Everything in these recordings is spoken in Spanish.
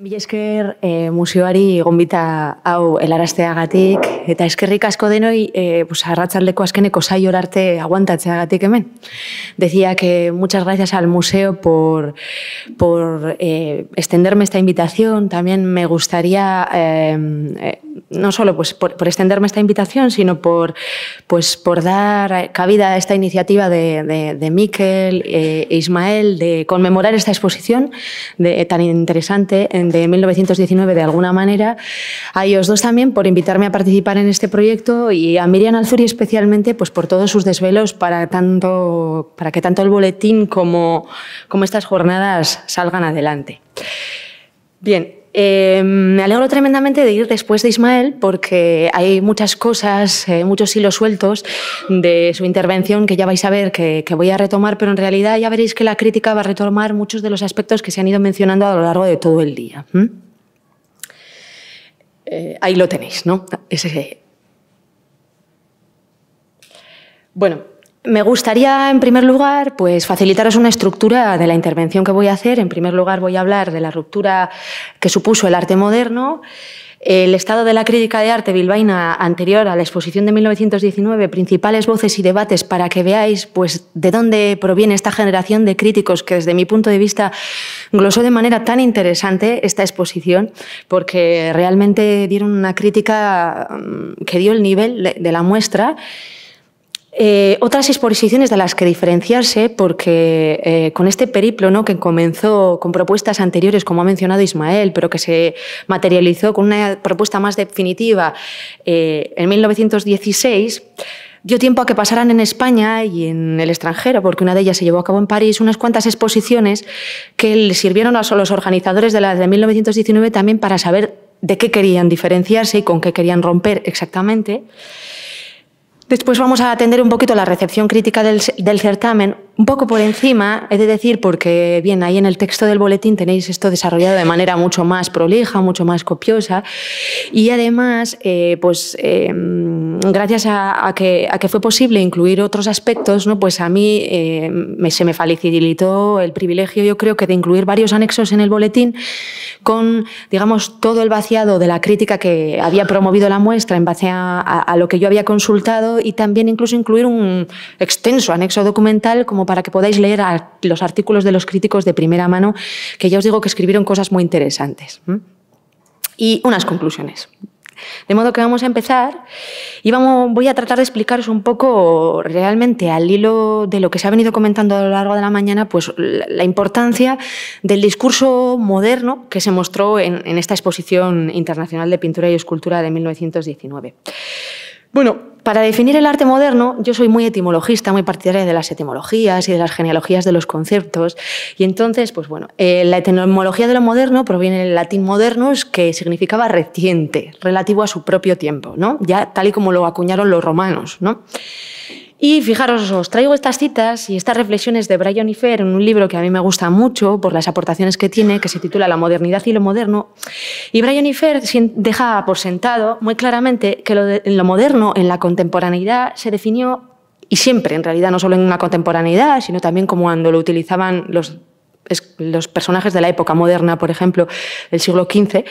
Mila esker e, museoari gonbita hau helarazteagatik eta eskerrik asko denoi eh pues arratsaldeko azkeneko saior arte aguantatzeagatik hemen. Decía que muchas gracias al museo por por eh, extenderme esta invitación, también me gustaría eh, no solo pues por, extenderme esta invitación, sino por pues por dar cabida a esta iniciativa de, de, de Miquel e Ismael de conmemorar esta exposición de, tan interesante en de 1919 de alguna manera, a ellos dos también por invitarme a participar en este proyecto y a Miriam Alfuri especialmente pues por todos sus desvelos para, tanto, para que tanto el boletín como, como estas jornadas salgan adelante. Bien, eh, me alegro tremendamente de ir después de Ismael porque hay muchas cosas, eh, muchos hilos sueltos de su intervención que ya vais a ver que, voy a retomar, pero en realidad ya veréis que la crítica va a retomar muchos de los aspectos que se han ido mencionando a lo largo de todo el día. Eh, ahí lo tenéis, ¿no? Ese, bueno, me gustaría, en primer lugar, pues facilitaros una estructura de la intervención que voy a hacer. En primer lugar, voy a hablar de la ruptura que supuso el arte moderno el estado de la crítica de arte bilbaína anterior a la exposición de 1919, principales voces y debates para que veáis pues de dónde proviene esta generación de críticos que desde mi punto de vista glosó de manera tan interesante esta exposición porque realmente dieron una crítica mm, que dio el nivel de la muestra eh, otras exposiciones de las que diferenciarse, porque eh, con este periplo ¿no? que comenzó con propuestas anteriores, como ha mencionado Ismael, pero que se materializó con una propuesta más definitiva eh, en 1916, dio tiempo a que pasaran en España y en el extranjero, porque una de ellas se llevó a cabo en París, unas cuantas exposiciones que le sirvieron a los organizadores de las de 1919 también para saber de qué querían diferenciarse y con qué querían romper exactamente. Después vamos a atender un poquito la recepción crítica del, certamen, un poco por encima, he de decir, porque bien, ahí en el texto del boletín tenéis esto desarrollado de manera mucho más prolija, mucho más copiosa, y además, eh, pues em, gracias a, que, fue posible incluir otros aspectos, ¿no? pues a mí em, me, se me facilitó el privilegio, yo creo que de incluir varios anexos en el boletín con, digamos, todo el vaciado de la crítica que había promovido la muestra en base a, a lo que yo había consultado y también incluso incluir un extenso anexo documental como para que podáis leer los artículos de los críticos de primera mano, que ya os digo que escribieron cosas muy interesantes. Y unas conclusiones. De modo que vamos a empezar y vamos, voy a tratar de explicaros un poco realmente al hilo de lo que se ha venido comentando a lo largo de la mañana, pues la, importancia del discurso moderno que se mostró en, en esta exposición internacional de pintura y escultura de 1919. Bueno, para definir el arte moderno, yo soy muy etimologista, muy partidaria de las etimologías y de las genealogías de los conceptos. Y entonces, pues bueno, eh, la etimología de lo moderno proviene del latín modernus, que significaba reciente, relativo a su propio tiempo, ¿no? Ya tal y como lo acuñaron los romanos, ¿no? Y fijaros, os traigo estas citas y estas reflexiones de Brian y en un libro que a mí me gusta mucho por las aportaciones que tiene, que se titula La modernidad y lo moderno. Y Brian y deja por sentado muy claramente que lo, moderno en la contemporaneidad se definió, y siempre en realidad, no solo en una contemporaneidad, sino también como cuando lo utilizaban los, los personajes de la época moderna, por ejemplo, el siglo XV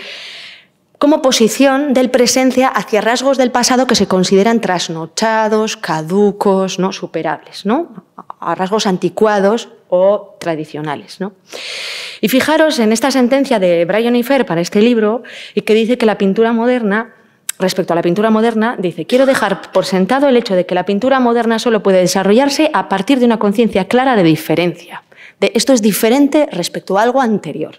como posición del presencia hacia rasgos del pasado que se consideran trasnochados, caducos, no superables, ¿no? a rasgos anticuados o tradicionales. ¿no? Y fijaros en esta sentencia de Brian y e. para este libro, y que dice que la pintura moderna, respecto a la pintura moderna, dice, quiero dejar por sentado el hecho de que la pintura moderna solo puede desarrollarse a partir de una conciencia clara de diferencia esto es diferente respecto a algo anterior.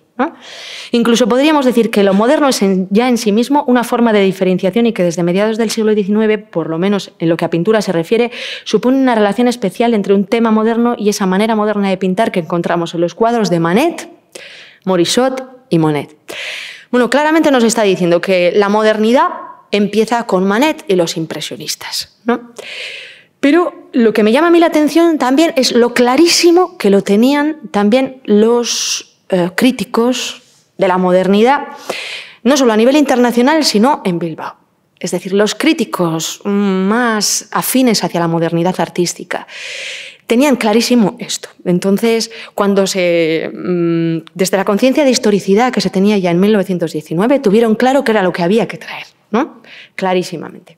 Incluso podríamos decir que lo moderno es ya en sí mismo una forma de diferenciación y que desde mediados del siglo XIX, por lo menos en lo que a pintura se refiere, supone una relación especial entre un tema moderno y esa manera moderna de pintar que encontramos en los cuadros de Manet, Morisot y Monet. Bueno, claramente nos está diciendo que la modernidad empieza con Manet y los impresionistas. Pero lo que me llama a mí la atención también es lo clarísimo que lo tenían también los eh, críticos de la modernidad, no solo a nivel internacional, sino en Bilbao. Es decir, los críticos más afines hacia la modernidad artística tenían clarísimo esto. Entonces, cuando se, mm, desde la conciencia de historicidad que se tenía ya en 1919, tuvieron claro que era lo que había que traer, ¿no? Clarísimamente.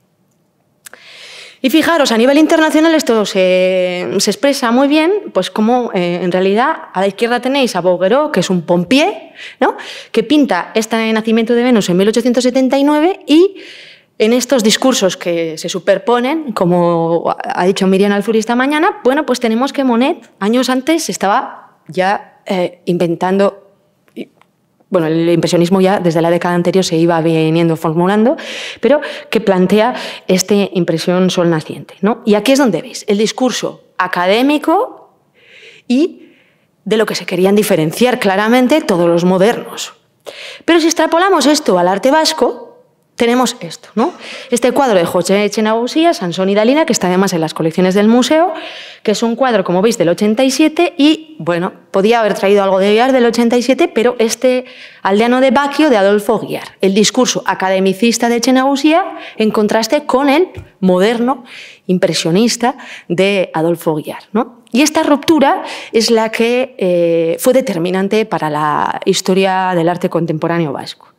Y fijaros, a nivel internacional esto se, expresa muy bien, pues como eh, en realidad a la izquierda tenéis a Bogueró, que es un pompier, ¿no? que pinta este nacimiento de Venus en 1879 y en estos discursos que se superponen, como ha dicho Miriam Alfuri mañana, bueno, pues tenemos que Monet años antes estaba ya eh, inventando bueno, el impresionismo ya desde la década anterior se iba viniendo formulando, pero que plantea esta impresión sol naciente. ¿no? Y aquí es donde veis el discurso académico y de lo que se querían diferenciar claramente todos los modernos. Pero si extrapolamos esto al arte vasco, tenemos esto, ¿no? Este cuadro de José Echenausía, Sansón y Dalina, que está además en las colecciones del museo, que es un cuadro, como veis, del 87 y, bueno, podía haber traído algo de Guiar del 87, pero este aldeano de Baquio de Adolfo Guiar, el discurso academicista de Echenausía en contraste con el moderno, impresionista de Adolfo Guiar, ¿no? Y esta ruptura es la que eh, fue determinante para la historia del arte contemporáneo vasco.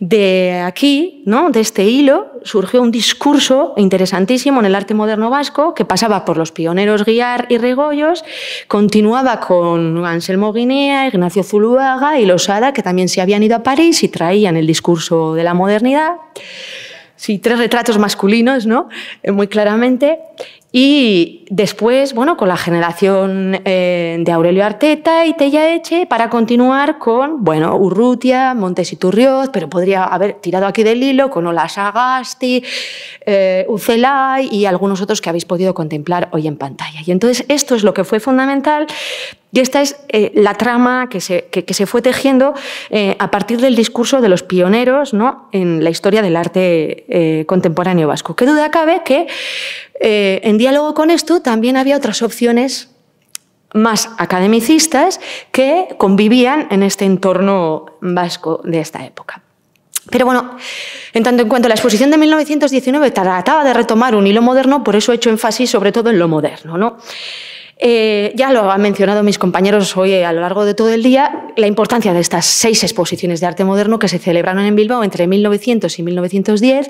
De aquí, ¿no? de este hilo, surgió un discurso interesantísimo en el arte moderno vasco que pasaba por los pioneros Guiar y rigollos continuaba con Anselmo Guinea, Ignacio Zuluaga y Losada, que también se habían ido a París y traían el discurso de la modernidad. Sí, tres retratos masculinos, ¿no? Eh, muy claramente. Y después, bueno, con la generación eh, de Aurelio Arteta y Tella Eche, para continuar con, bueno, Urrutia, Montes y Turrioz, pero podría haber tirado aquí del hilo con Olas Agasti, eh, Ucelay y algunos otros que habéis podido contemplar hoy en pantalla. Y entonces esto es lo que fue fundamental y esta es eh, la trama que se, se fue tejiendo eh, a partir del discurso de los pioneros ¿no? en la historia del arte contemporáneo vasco. ¿Qué duda cabe que eh, en diálogo con esto también había otras opciones más academicistas que convivían en este entorno vasco de esta época. Pero bueno, en tanto en cuanto la exposición de 1919 trataba de retomar un hilo moderno, por eso he hecho énfasis sobre todo en lo moderno. ¿no? Eh, ya lo han mencionado mis compañeros hoy a lo largo de todo el día, la importancia de estas seis exposiciones de arte moderno que se celebraron en Bilbao entre 1900 y 1910.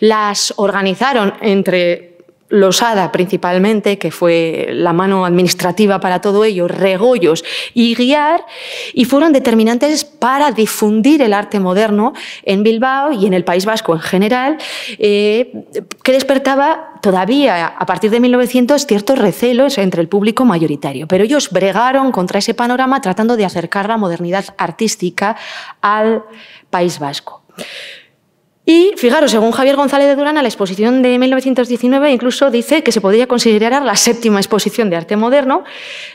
Las organizaron entre Losada principalmente, que fue la mano administrativa para todo ello, Regollos y Guiar, y fueron determinantes para difundir el arte moderno en Bilbao y en el País Vasco en general, eh, que despertaba todavía a partir de 1900 ciertos recelos entre el público mayoritario. Pero ellos bregaron contra ese panorama tratando de acercar la modernidad artística al País Vasco. Y fijaros, según Javier González de Durán, la exposición de 1919 incluso dice que se podría considerar la séptima exposición de arte moderno,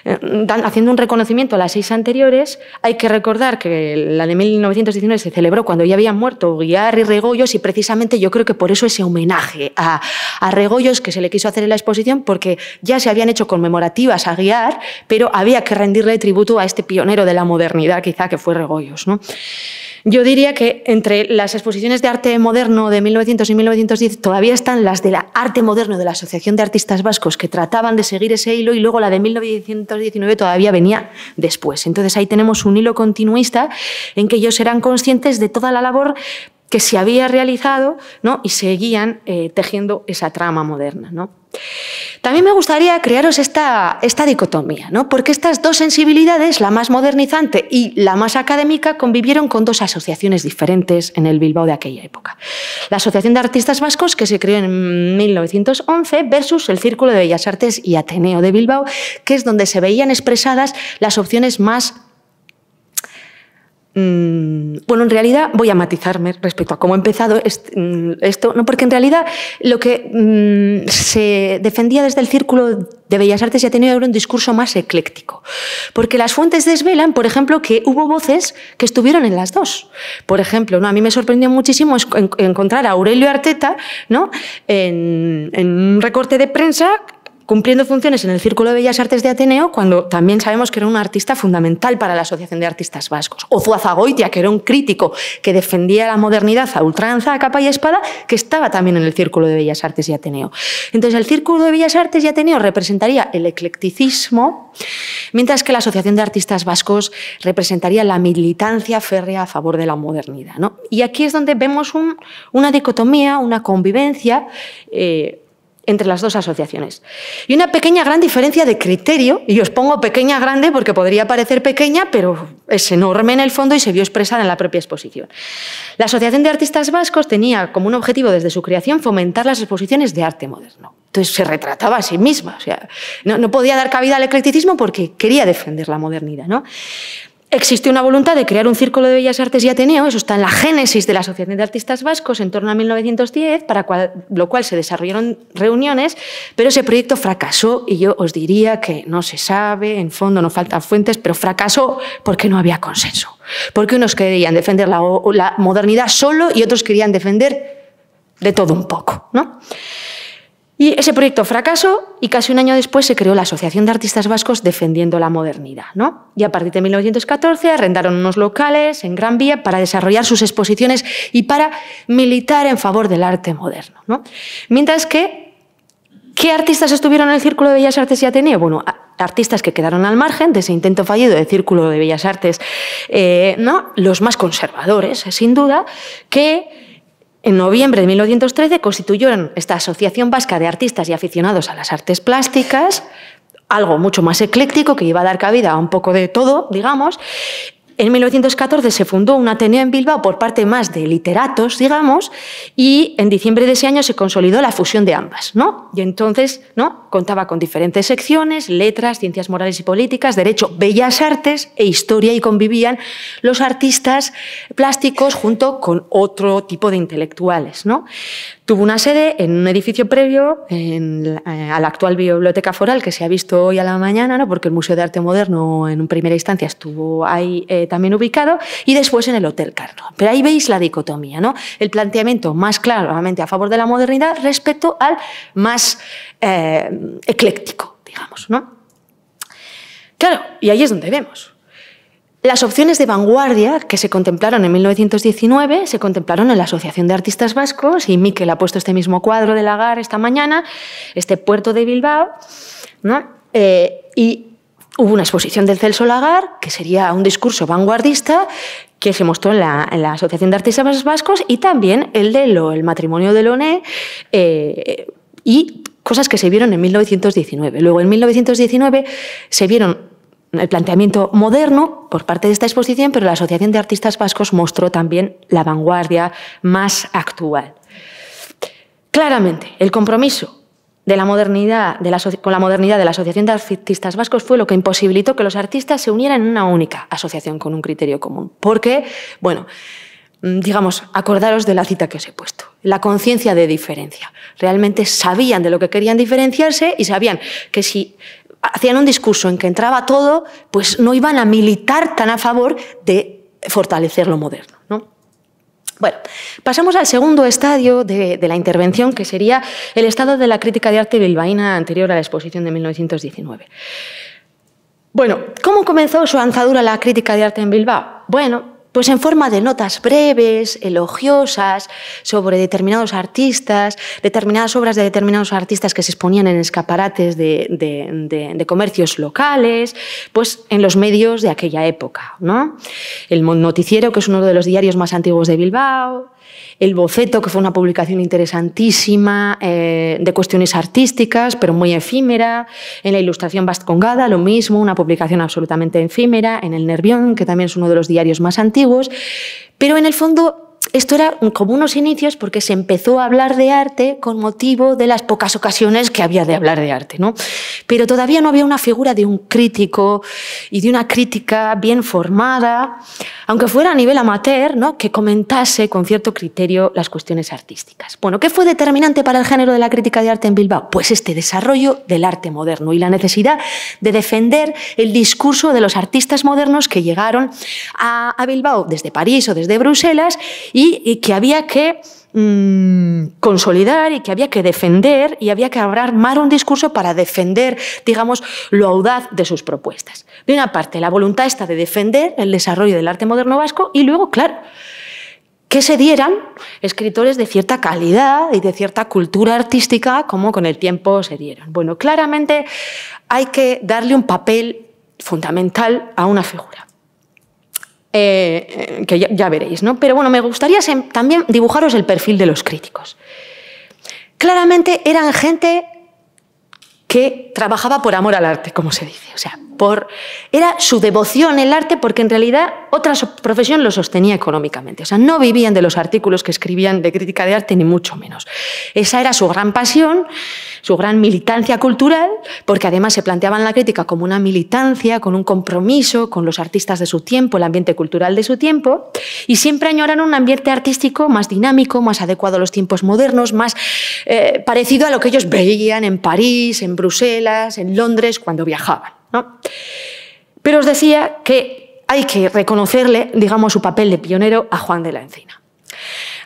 eh, haciendo un reconocimiento a las seis anteriores. Hay que recordar que la de 1919 se celebró cuando ya habían muerto Guiar y Regoyos, y precisamente yo creo que por eso ese homenaje a, a Regoyos que se le quiso hacer en la exposición, porque ya se habían hecho conmemorativas a Guiar, pero había que rendirle tributo a este pionero de la modernidad, quizá que fue Regoyos. ¿no? Yo diría que entre las exposiciones de arte moderno de 1900 y 1910 todavía están las de la arte moderno de la Asociación de Artistas Vascos que trataban de seguir ese hilo y luego la de 1919 todavía venía después. Entonces ahí tenemos un hilo continuista en que ellos eran conscientes de toda la labor que se había realizado ¿no? y seguían eh, tejiendo esa trama moderna. ¿no? También me gustaría crearos esta, esta dicotomía, ¿no? porque estas dos sensibilidades, la más modernizante y la más académica, convivieron con dos asociaciones diferentes en el Bilbao de aquella época. La Asociación de Artistas Vascos, que se creó en 1911, versus el Círculo de Bellas Artes y Ateneo de Bilbao, que es donde se veían expresadas las opciones más Mm, bueno, en realidad voy a matizarme respecto a cómo he empezado mm, esto, no porque en realidad lo que mm, se defendía desde el Círculo de Bellas Artes y tenido ahora un discurso más ecléctico, porque las fuentes desvelan, por ejemplo, que hubo voces que estuvieron en las dos. Por ejemplo, ¿no? a mí me sorprendió muchísimo encontrar a Aurelio Arteta ¿no? en un recorte de prensa cumpliendo funciones en el Círculo de Bellas Artes de Ateneo, cuando también sabemos que era un artista fundamental para la Asociación de Artistas Vascos. O Zuazagoitia, que era un crítico que defendía la modernidad a ultranza, a capa y espada, que estaba también en el Círculo de Bellas Artes y Ateneo. Entonces, el Círculo de Bellas Artes y Ateneo representaría el eclecticismo, mientras que la Asociación de Artistas Vascos representaría la militancia férrea a favor de la modernidad. Y aquí es donde vemos una dicotomía, una convivencia. Eh, entre las dos asociaciones. Y una pequeña gran diferencia de criterio, y os pongo pequeña grande porque podría parecer pequeña, pero es enorme en el fondo y se vio expresada en la propia exposición. La Asociación de Artistas Vascos tenía como un objetivo desde su creación fomentar las exposiciones de arte moderno. Entonces se retrataba a sí misma, o sea, no, no podía dar cabida al eclecticismo porque quería defender la modernidad. ¿no? existe una voluntad de crear un círculo de bellas artes y Ateneo, eso está en la génesis de la Asociación de Artistas Vascos en torno a 1910, para cual, lo cual se desarrollaron reuniones, pero ese proyecto fracasó y yo os diría que no se sabe, en fondo no faltan fuentes, pero fracasó porque no había consenso, porque unos querían defender la, la modernidad solo y otros querían defender de todo un poco. ¿no? Y ese proyecto fracasó y casi un año después se creó la Asociación de Artistas Vascos Defendiendo la Modernidad. ¿no? Y a partir de 1914 arrendaron unos locales en Gran Vía para desarrollar sus exposiciones y para militar en favor del arte moderno. ¿no? Mientras que, ¿qué artistas estuvieron en el Círculo de Bellas Artes y Ateneo? Bueno, artistas que quedaron al margen de ese intento fallido del Círculo de Bellas Artes, eh, ¿no? los más conservadores, sin duda, que en noviembre de 1913 constituyeron esta Asociación Vasca de Artistas y Aficionados a las Artes Plásticas, algo mucho más ecléctico que iba a dar cabida a un poco de todo, digamos, en 1914 se fundó un Ateneo en Bilbao por parte más de literatos, digamos, y en diciembre de ese año se consolidó la fusión de ambas, ¿no? Y entonces, ¿no? Contaba con diferentes secciones, letras, ciencias morales y políticas, derecho, bellas artes e historia y convivían los artistas plásticos junto con otro tipo de intelectuales, ¿no? Tuvo una sede en un edificio previo en, eh, a la actual biblioteca foral que se ha visto hoy a la mañana, ¿no? porque el Museo de Arte Moderno en primera instancia estuvo ahí eh, también ubicado, y después en el Hotel Carlton. Pero ahí veis la dicotomía, ¿no? el planteamiento más claramente a favor de la modernidad respecto al más eh, ecléctico, digamos. ¿no? Claro, y ahí es donde vemos las opciones de vanguardia que se contemplaron en 1919 se contemplaron en la Asociación de Artistas Vascos y Miquel ha puesto este mismo cuadro de Lagar esta mañana, este puerto de Bilbao, ¿no? Eh, y hubo una exposición del Celso Lagar que sería un discurso vanguardista que se mostró en la, Asociación de Artistas Vascos y también el de lo, el matrimonio de Loné eh, y cosas que se vieron en 1919. Luego, en 1919 se vieron el planteamiento moderno por parte de esta exposición, pero la Asociación de Artistas Vascos mostró también la vanguardia más actual. Claramente, el compromiso de la modernidad, de con la modernidad de la Asociación de Artistas Vascos fue lo que imposibilitó que los artistas se unieran en una única asociación con un criterio común. Porque, bueno, mm, digamos, acordaros de la cita que os he puesto, la conciencia de diferencia. Realmente sabían de lo que querían diferenciarse y sabían que si hacían un discurso en que entraba todo, pues no iban a militar tan a favor de fortalecer lo moderno. ¿no? Bueno, pasamos al segundo estadio de, la intervención, que sería el estado de la crítica de arte bilbaína anterior a la exposición de 1919. Bueno, ¿cómo comenzó su lanzadura la crítica de arte en Bilbao? Bueno, pues en forma de notas breves, elogiosas, sobre determinados artistas, determinadas obras de determinados artistas que se exponían en escaparates de, comercios locales, pues en los medios de aquella época. ¿no? El Noticiero, que es uno de los diarios más antiguos de Bilbao, el boceto, que fue una publicación interesantísima, eh, de cuestiones artísticas, pero muy efímera. En la Ilustración Vascongada, lo mismo, una publicación absolutamente efímera. En El Nervión, que también es uno de los diarios más antiguos. Pero en el fondo esto era como unos inicios porque se empezó a hablar de arte con motivo de las pocas ocasiones que había de hablar de arte, ¿no? Pero todavía no había una figura de un crítico y de una crítica bien formada aunque fuera a nivel amateur, ¿no? que comentase con cierto criterio las cuestiones artísticas. Bueno, ¿qué fue determinante para el género de la crítica de arte en Bilbao? Pues este desarrollo del arte moderno y la necesidad de defender el discurso de los artistas modernos que llegaron a, Bilbao desde París o desde Bruselas y que había que Mm, consolidar y que había que defender y había que armar un discurso para defender, digamos, lo audaz de sus propuestas. De una parte, la voluntad está de defender el desarrollo del arte moderno vasco y luego, claro, que se dieran escritores de cierta calidad y de cierta cultura artística como con el tiempo se dieron. Bueno, claramente hay que darle un papel fundamental a una figura. Eh, que ya, veréis, ¿no? Pero bueno, me gustaría también dibujaros el perfil de los críticos. Claramente eran gente que trabajaba por amor al arte, como se dice, o sea, era su devoción el arte porque en realidad otra profesión lo sostenía económicamente. O sea, no vivían de los artículos que escribían de crítica de arte ni mucho menos. Esa era su gran pasión, su gran militancia cultural, porque además se planteaban la crítica como una militancia, con un compromiso con los artistas de su tiempo, el ambiente cultural de su tiempo, y siempre añoraron un ambiente artístico más dinámico, más adecuado a los tiempos modernos, más eh, parecido a lo que ellos veían en París, en Bruselas, en Londres cuando viajaban. Pero os decía que hay que reconocerle, digamos, su papel de pionero a Juan de la Encina.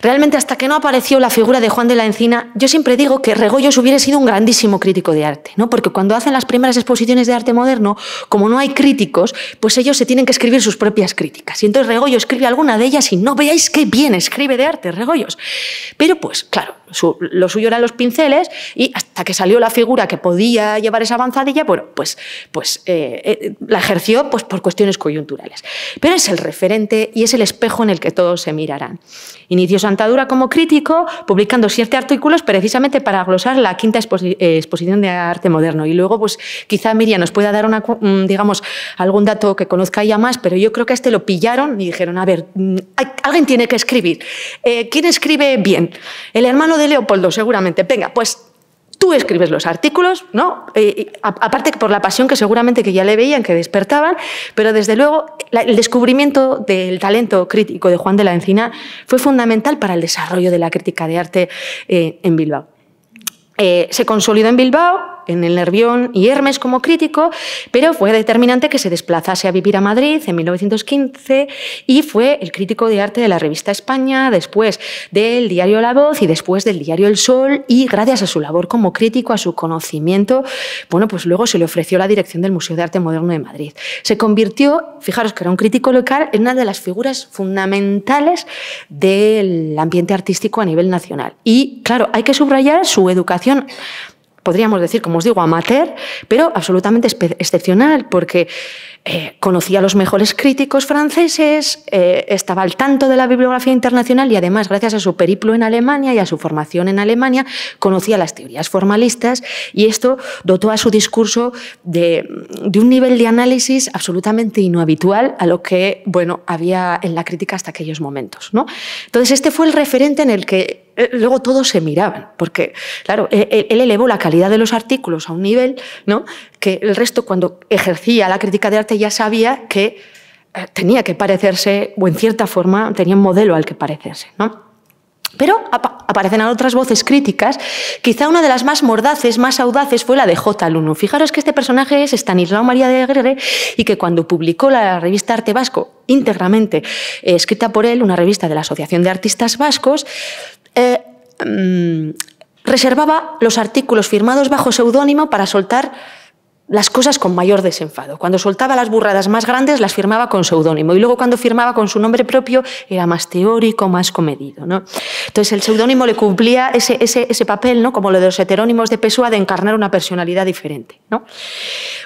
Realmente hasta que no apareció la figura de Juan de la Encina, yo siempre digo que Regoyos hubiera sido un grandísimo crítico de arte, ¿no? Porque cuando hacen las primeras exposiciones de arte moderno, como no hay críticos, pues ellos se tienen que escribir sus propias críticas. Y entonces Regoyos escribe alguna de ellas y no veáis qué bien escribe de arte Regoyos. Pero pues claro, lo suyo eran los pinceles y hasta que salió la figura que podía llevar esa avanzadilla, bueno, pues, pues eh, eh, la ejerció pues, por cuestiones coyunturales. Pero es el referente y es el espejo en el que todos se mirarán. Inició Santadura como crítico, publicando siete artículos precisamente para glosar la quinta eh, exposición de arte moderno. Y luego, pues quizá Miriam nos pueda dar una, mm, digamos, algún dato que conozca ella más, pero yo creo que a este lo pillaron y dijeron, a ver, mm, alguien tiene que escribir. ¿Quién escribe bien? El hermano de Leopoldo, seguramente. Venga, pues tú escribes los artículos, ¿no? Eh, aparte por la pasión que seguramente que ya le veían, que despertaban, pero desde luego el descubrimiento del talento crítico de Juan de la Encina fue fundamental para el desarrollo de la crítica de arte eh, en Bilbao. Eh, se consolidó en Bilbao, en el Nervión y Hermes como crítico, pero fue determinante que se desplazase a vivir a Madrid en 1915 y fue el crítico de arte de la revista España, después del diario La Voz y después del diario El Sol y gracias a su labor como crítico, a su conocimiento, bueno, pues luego se le ofreció la dirección del Museo de Arte Moderno de Madrid. Se convirtió, fijaros que era un crítico local, en una de las figuras fundamentales del ambiente artístico a nivel nacional. Y claro, hay que subrayar su educación podríamos decir, como os digo, amateur, pero absolutamente excepcional, porque eh, conocía a los mejores críticos franceses, eh, estaba al tanto de la bibliografía internacional y además, gracias a su periplo en Alemania y a su formación en Alemania, conocía las teorías formalistas y esto dotó a su discurso de, un nivel de análisis absolutamente inhabitual a lo que bueno, había en la crítica hasta aquellos momentos. Entonces, este fue el referente en el que eh, luego todos se miraban, porque, claro, eh, eh, él, elevó la calidad de los artículos a un nivel ¿no? que el resto, cuando ejercía la crítica de arte, ya sabía que tenía que parecerse, o en cierta forma tenía un modelo al que parecerse. ¿no? Pero aparecen otras voces críticas. Quizá una de las más mordaces, más audaces, fue la de J. Luno. Fijaros que este personaje es Stanislao María de Agrere y que cuando publicó la revista Arte Vasco, íntegramente eh, escrita por él, una revista de la Asociación de Artistas Vascos, eh, mm, reservaba los artículos firmados bajo seudónimo para soltar las cosas con mayor desenfado. Cuando soltaba las burradas más grandes las firmaba con seudónimo y luego cuando firmaba con su nombre propio era más teórico, más comedido. ¿no? Entonces el seudónimo le cumplía ese, papel, ¿no? como lo de los heterónimos de Pessoa, de encarnar una personalidad diferente. ¿no?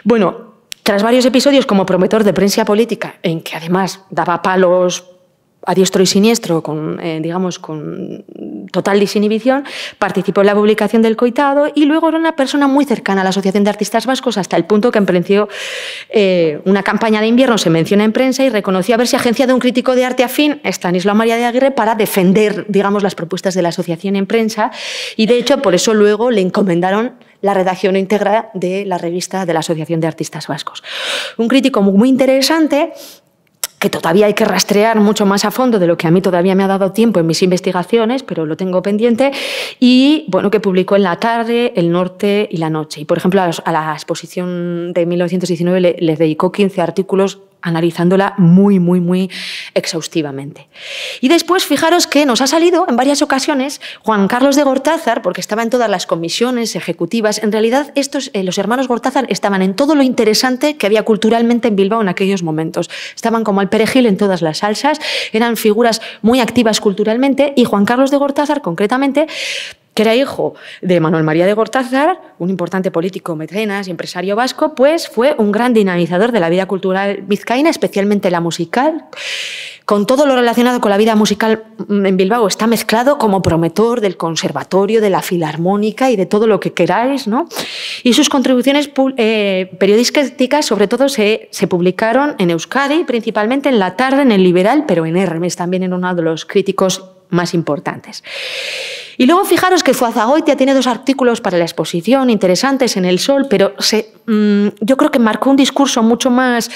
Bueno, tras varios episodios como promotor de prensa política, en que además daba palos a diestro y siniestro, con, eh, digamos, con total disinhibición, participó en la publicación del coitado y luego era una persona muy cercana a la Asociación de Artistas Vascos hasta el punto que emprendió eh, una campaña de invierno, se menciona en prensa, y reconoció agencia agenciado un crítico de arte afín, Estanislao María de Aguirre, para defender, digamos, las propuestas de la asociación en prensa y, de hecho, por eso luego le encomendaron la redacción íntegra de la revista de la Asociación de Artistas Vascos. Un crítico muy interesante que todavía hay que rastrear mucho más a fondo de lo que a mí todavía me ha dado tiempo en mis investigaciones, pero lo tengo pendiente, y bueno, que publicó en la tarde, el norte y la noche. Y por ejemplo, a, la exposición de 1919 le, les dedicó 15 artículos analizándola muy, muy, muy exhaustivamente. Y después, fijaros que nos ha salido en varias ocasiones Juan Carlos de Gortázar, porque estaba en todas las comisiones ejecutivas. En realidad, estos, eh, los hermanos Gortázar estaban en todo lo interesante que había culturalmente en Bilbao en aquellos momentos. Estaban como al perejil en todas las salsas, eran figuras muy activas culturalmente y Juan Carlos de Gortázar, concretamente, que era hijo de Manuel María de Gortázar, un importante político, mecenas y empresario vasco, pues fue un gran dinamizador de la vida cultural vizcaína, especialmente la musical. Con todo lo relacionado con la vida musical mm, en Bilbao está mezclado como promotor del conservatorio, de la filarmónica y de todo lo que queráis, ¿no? Y sus contribuciones eh, periodísticas, sobre todo, se, publicaron en Euskadi, principalmente en La Tarde, en El Liberal, pero en Hermes también en uno de los críticos más importantes. Y luego fijaros que ya tiene dos artículos para la exposición interesantes en El Sol, pero mm, yo creo que marcó un discurso mucho más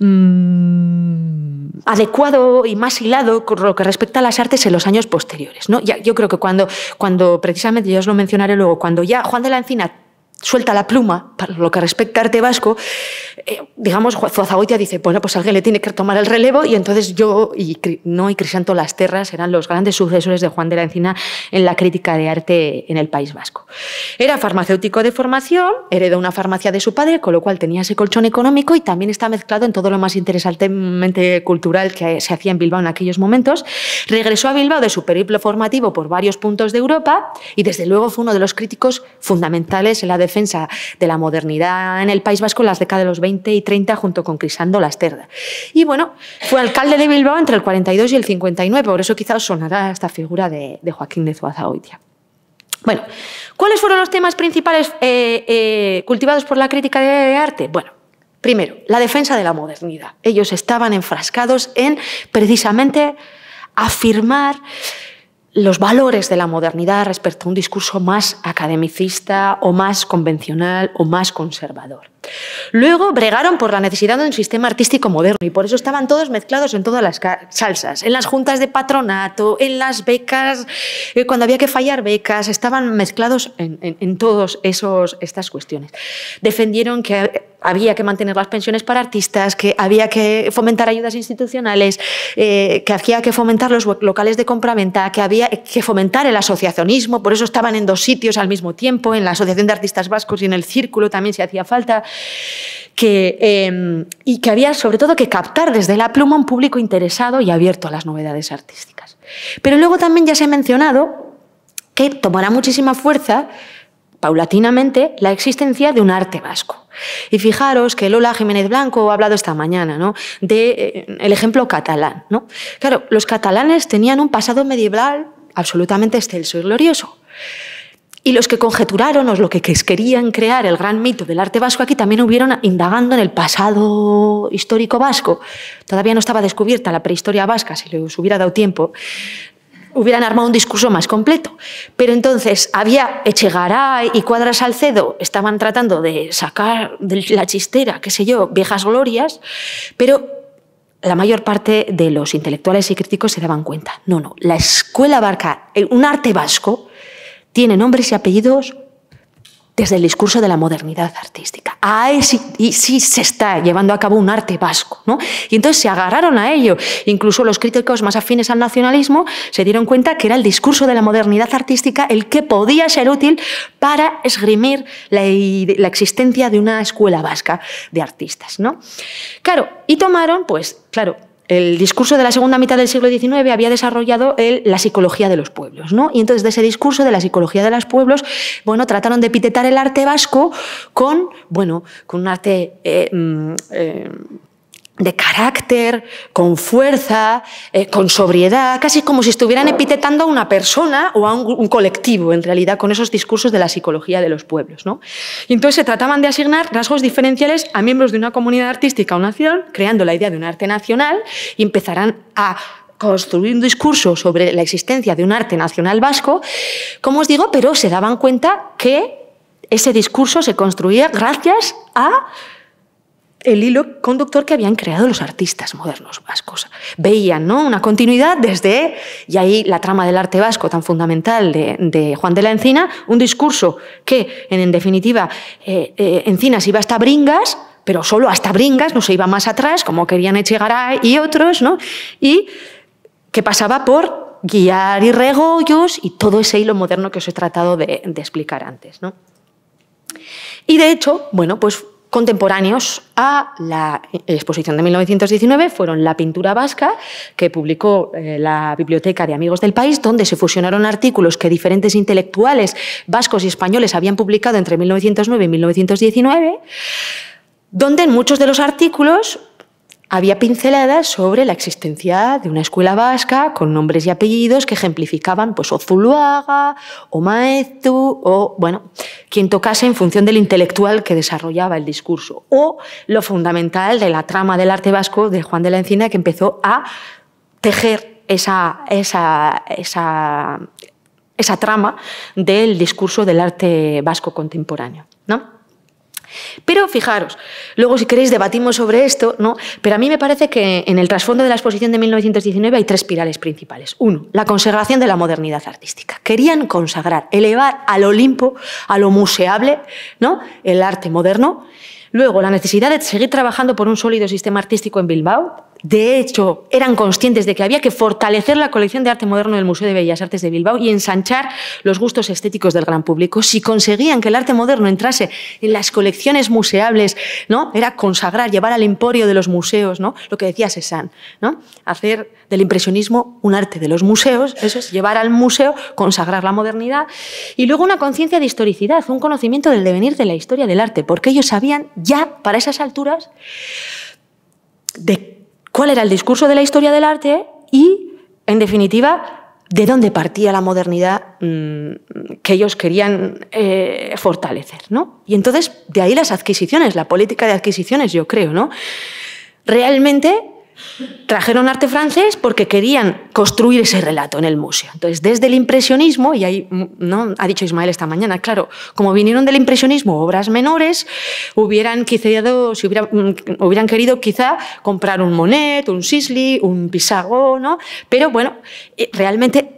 mm, adecuado y más hilado con lo que respecta a las artes en los años posteriores. ¿no? Ya, yo creo que cuando, cuando precisamente, yo os lo mencionaré luego, cuando ya Juan de la Encina suelta la pluma, para lo que respecta a arte vasco, eh, digamos digamos, Zuazagoitia dice, bueno, pues alguien le tiene que tomar el relevo y entonces yo y, no, y Crisanto Las Terras eran los grandes sucesores de Juan de la Encina en la crítica de arte en el País Vasco. Era farmacéutico de formación, heredó una farmacia de su padre, con lo cual tenía ese colchón económico y también está mezclado en todo lo más interesantemente cultural que se hacía en Bilbao en aquellos momentos. Regresó a Bilbao de su periplo formativo por varios puntos de Europa y desde luego fue uno de los críticos fundamentales en la defensa de la modernidad en el País Vasco en las décadas de los 20 y 30 junto con Crisando Lasterda. Y bueno, fue alcalde de Bilbao entre el 42 y el 59, por eso quizás sonará esta figura de, de Joaquín de día. Bueno, ¿cuáles fueron los temas principales eh, eh, cultivados por la crítica de arte? Bueno, primero, la defensa de la modernidad. Ellos estaban enfrascados en precisamente afirmar los valores de la modernidad respecto a un discurso más academicista o más convencional o más conservador. Luego bregaron por la necesidad de un sistema artístico moderno y por eso estaban todos mezclados en todas las salsas, en las juntas de patronato, en las becas, eh, cuando había que fallar becas, estaban mezclados en, todas estas cuestiones. Defendieron que había que mantener las pensiones para artistas, que había que fomentar ayudas institucionales, eh, que había que fomentar los locales de compraventa, que había que fomentar el asociacionismo, por eso estaban en dos sitios al mismo tiempo, en la Asociación de Artistas Vascos y en el Círculo también se hacía falta, Em, y que había sobre todo que captar desde la pluma un público interesado y abierto a las novedades artísticas. Pero luego también ya se ha mencionado que tomará muchísima fuerza paulatinamente la existencia de un arte vasco. Y fijaros que Lola Jiménez Blanco ha hablado esta mañana ¿no? de eh, el ejemplo catalán. ¿no? Claro, los catalanes tenían un pasado medieval absolutamente excelso y glorioso. Y los que conjeturaron o los que querían crear el gran mito del arte vasco aquí también hubieron indagando en el pasado histórico vasco. Todavía no estaba descubierta la prehistoria vasca, si les hubiera dado tiempo hubieran armado un discurso más completo. Pero entonces había Echegaray y Cuadras Alcedo estaban tratando de sacar de la chistera, qué sé yo, viejas glorias, pero la mayor parte de los intelectuales y críticos se daban cuenta. No, no, la escuela barca, un arte vasco, tiene nombres y apellidos desde el discurso de la modernidad artística. Ahí sí, sí se está llevando a cabo un arte vasco. ¿no? Y entonces se agarraron a ello. Incluso los críticos más afines al nacionalismo se dieron cuenta que era el discurso de la modernidad artística el que podía ser útil para esgrimir la, existencia de una escuela vasca de artistas. ¿no? Claro, y tomaron, pues, claro, el discurso de la segunda mitad del siglo XIX había desarrollado el, la psicología de los pueblos, ¿no? Y entonces de ese discurso de la psicología de los pueblos, bueno, trataron de epitetar el arte vasco con, bueno, con un arte eh, mm, eh, de carácter, con fuerza, eh, con sobriedad, casi como si estuvieran epitetando a una persona o a un, colectivo, en realidad, con esos discursos de la psicología de los pueblos. ¿no? Y entonces se trataban de asignar rasgos diferenciales a miembros de una comunidad artística o nación, creando la idea de un arte nacional, y empezarán a construir un discurso sobre la existencia de un arte nacional vasco, como os digo, pero se daban cuenta que ese discurso se construía gracias a el hilo conductor que habían creado los artistas modernos vascos. Veían ¿no? una continuidad desde, y ahí la trama del arte vasco tan fundamental de, Juan de la Encina, un discurso que, en, definitiva, eh, eh, Encinas iba hasta Bringas, pero solo hasta Bringas, no se iba más atrás, como querían Echegaray y otros, ¿no? y que pasaba por Guiar y Regoyos y todo ese hilo moderno que os he tratado de, de explicar antes. ¿no? Y de hecho, bueno, pues Contemporáneos a la exposición de 1919 fueron la pintura vasca, que publicó eh, la Biblioteca de Amigos del País, donde se fusionaron artículos que diferentes intelectuales vascos y españoles habían publicado entre 1909 y 1919 donde en muchos de los artículos había pinceladas sobre la existencia de una escuela vasca con nombres y apellidos que ejemplificaban pues, o Zuluaga, o Maestu, o, bueno, quien tocase en función del intelectual que desarrollaba el discurso, o lo fundamental de la trama del arte vasco de Juan de la Encina que empezó a tejer esa, esa trama del discurso del arte vasco contemporáneo. ¿no? Pero fijaros, luego si queréis debatimos sobre esto, ¿no? pero a mí me parece que en el trasfondo de la exposición de 1919 hay tres pilares principales. Uno, la consagración de la modernidad artística. Querían consagrar, elevar al Olimpo, a lo museable, ¿no? el arte moderno. Luego, la necesidad de seguir trabajando por un sólido sistema artístico en Bilbao, de hecho, eran conscientes de que había que fortalecer la colección de arte moderno del Museo de Bellas Artes de Bilbao y ensanchar los gustos estéticos del gran público. Si conseguían que el arte moderno entrase en las colecciones museables, ¿no? Era consagrar, llevar al emporio de los museos, ¿no? Lo que decía Cézanne, ¿no? Hacer del impresionismo un arte de los museos, eso es llevar al museo, consagrar la modernidad y luego una conciencia de historicidad, un conocimiento del devenir de la historia del arte, porque ellos sabían ya para esas alturas de cuál era el discurso de la historia del arte y, en definitiva, de dónde partía la modernidad mm, que ellos querían eh, fortalecer. ¿no? Y entonces, de ahí las adquisiciones, la política de adquisiciones, yo creo. ¿no? Realmente trajeron arte francés porque querían construir ese relato en el museo. Entonces, desde el impresionismo, y ahí ¿no? ha dicho Ismael esta mañana, claro, como vinieron del impresionismo obras menores, hubieran, si mm, hubieran querido quizá comprar un Monet, un Sisley, un Pisago, ¿no? Pero bueno, eh, realmente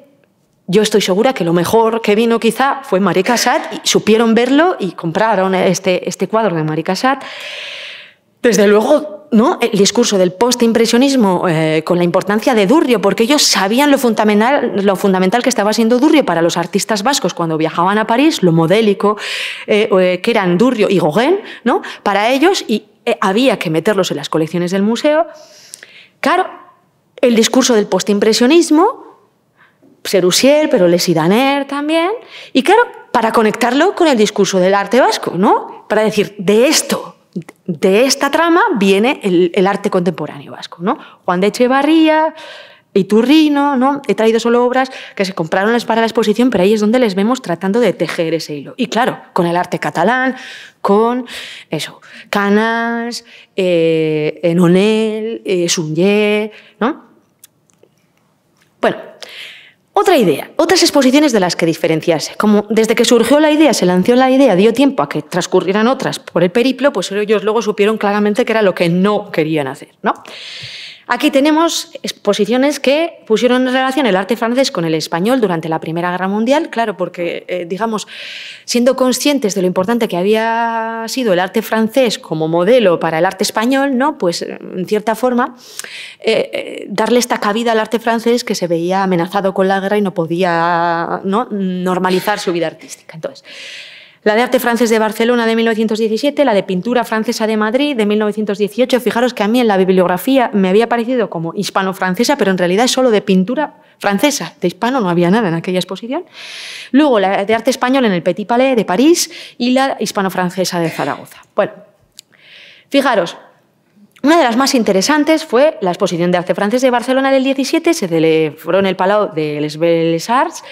yo estoy segura que lo mejor que vino quizá fue Marie Cassatt, y supieron verlo y compraron este, este cuadro de Marie Cassatt. Desde luego, el discurso del postimpresionismo eh, con la importancia de Durrio, porque ellos sabían lo fundamental, lo fundamental que estaba siendo Durrio para los artistas vascos cuando viajaban a París, lo modélico eh, eh, que eran Durrio y Gauguin ¿no? para ellos, y había que meterlos en las colecciones del museo. Claro, el discurso del postimpresionismo, Serusier, pero Lesidaner también, y claro, para conectarlo con el discurso del arte vasco, ¿no? para decir, de esto de esta trama viene el, arte contemporáneo vasco, ¿no? Juan de Echevarría, Iturrino, ¿no? He traído solo obras que se compraron para la exposición, pero ahí es donde les vemos tratando de tejer ese hilo. Y claro, con el arte catalán, con eso, Canas, eh, Enonel, eh, ¿no? Bueno, otra idea, otras exposiciones de las que diferenciarse. Como desde que surgió la idea, se lanzó la idea, dio tiempo a que transcurrieran otras por el periplo, pues ellos luego supieron claramente que era lo que no querían hacer, ¿no? Aquí tenemos exposiciones que pusieron en relación el arte francés con el español durante la Primera Guerra Mundial, claro, porque, eh, digamos, siendo conscientes de lo importante que había sido el arte francés como modelo para el arte español, ¿no? pues, en cierta forma, eh, eh, darle esta cabida al arte francés que se veía amenazado con la guerra y no podía normalizar su vida artística. Entonces, la de arte francés de Barcelona de 1917, la de pintura francesa de Madrid de 1918. Fijaros que a mí en la bibliografía me había parecido como hispano-francesa, pero en realidad es solo de pintura francesa. De hispano no había nada en aquella exposición. Luego la de arte español en el Petit Palais de París y la hispano-francesa de Zaragoza. Bueno, fijaros, una de las más interesantes fue la exposición de arte francés de Barcelona del 17, se celebró en el Palau de Les Belles Arts.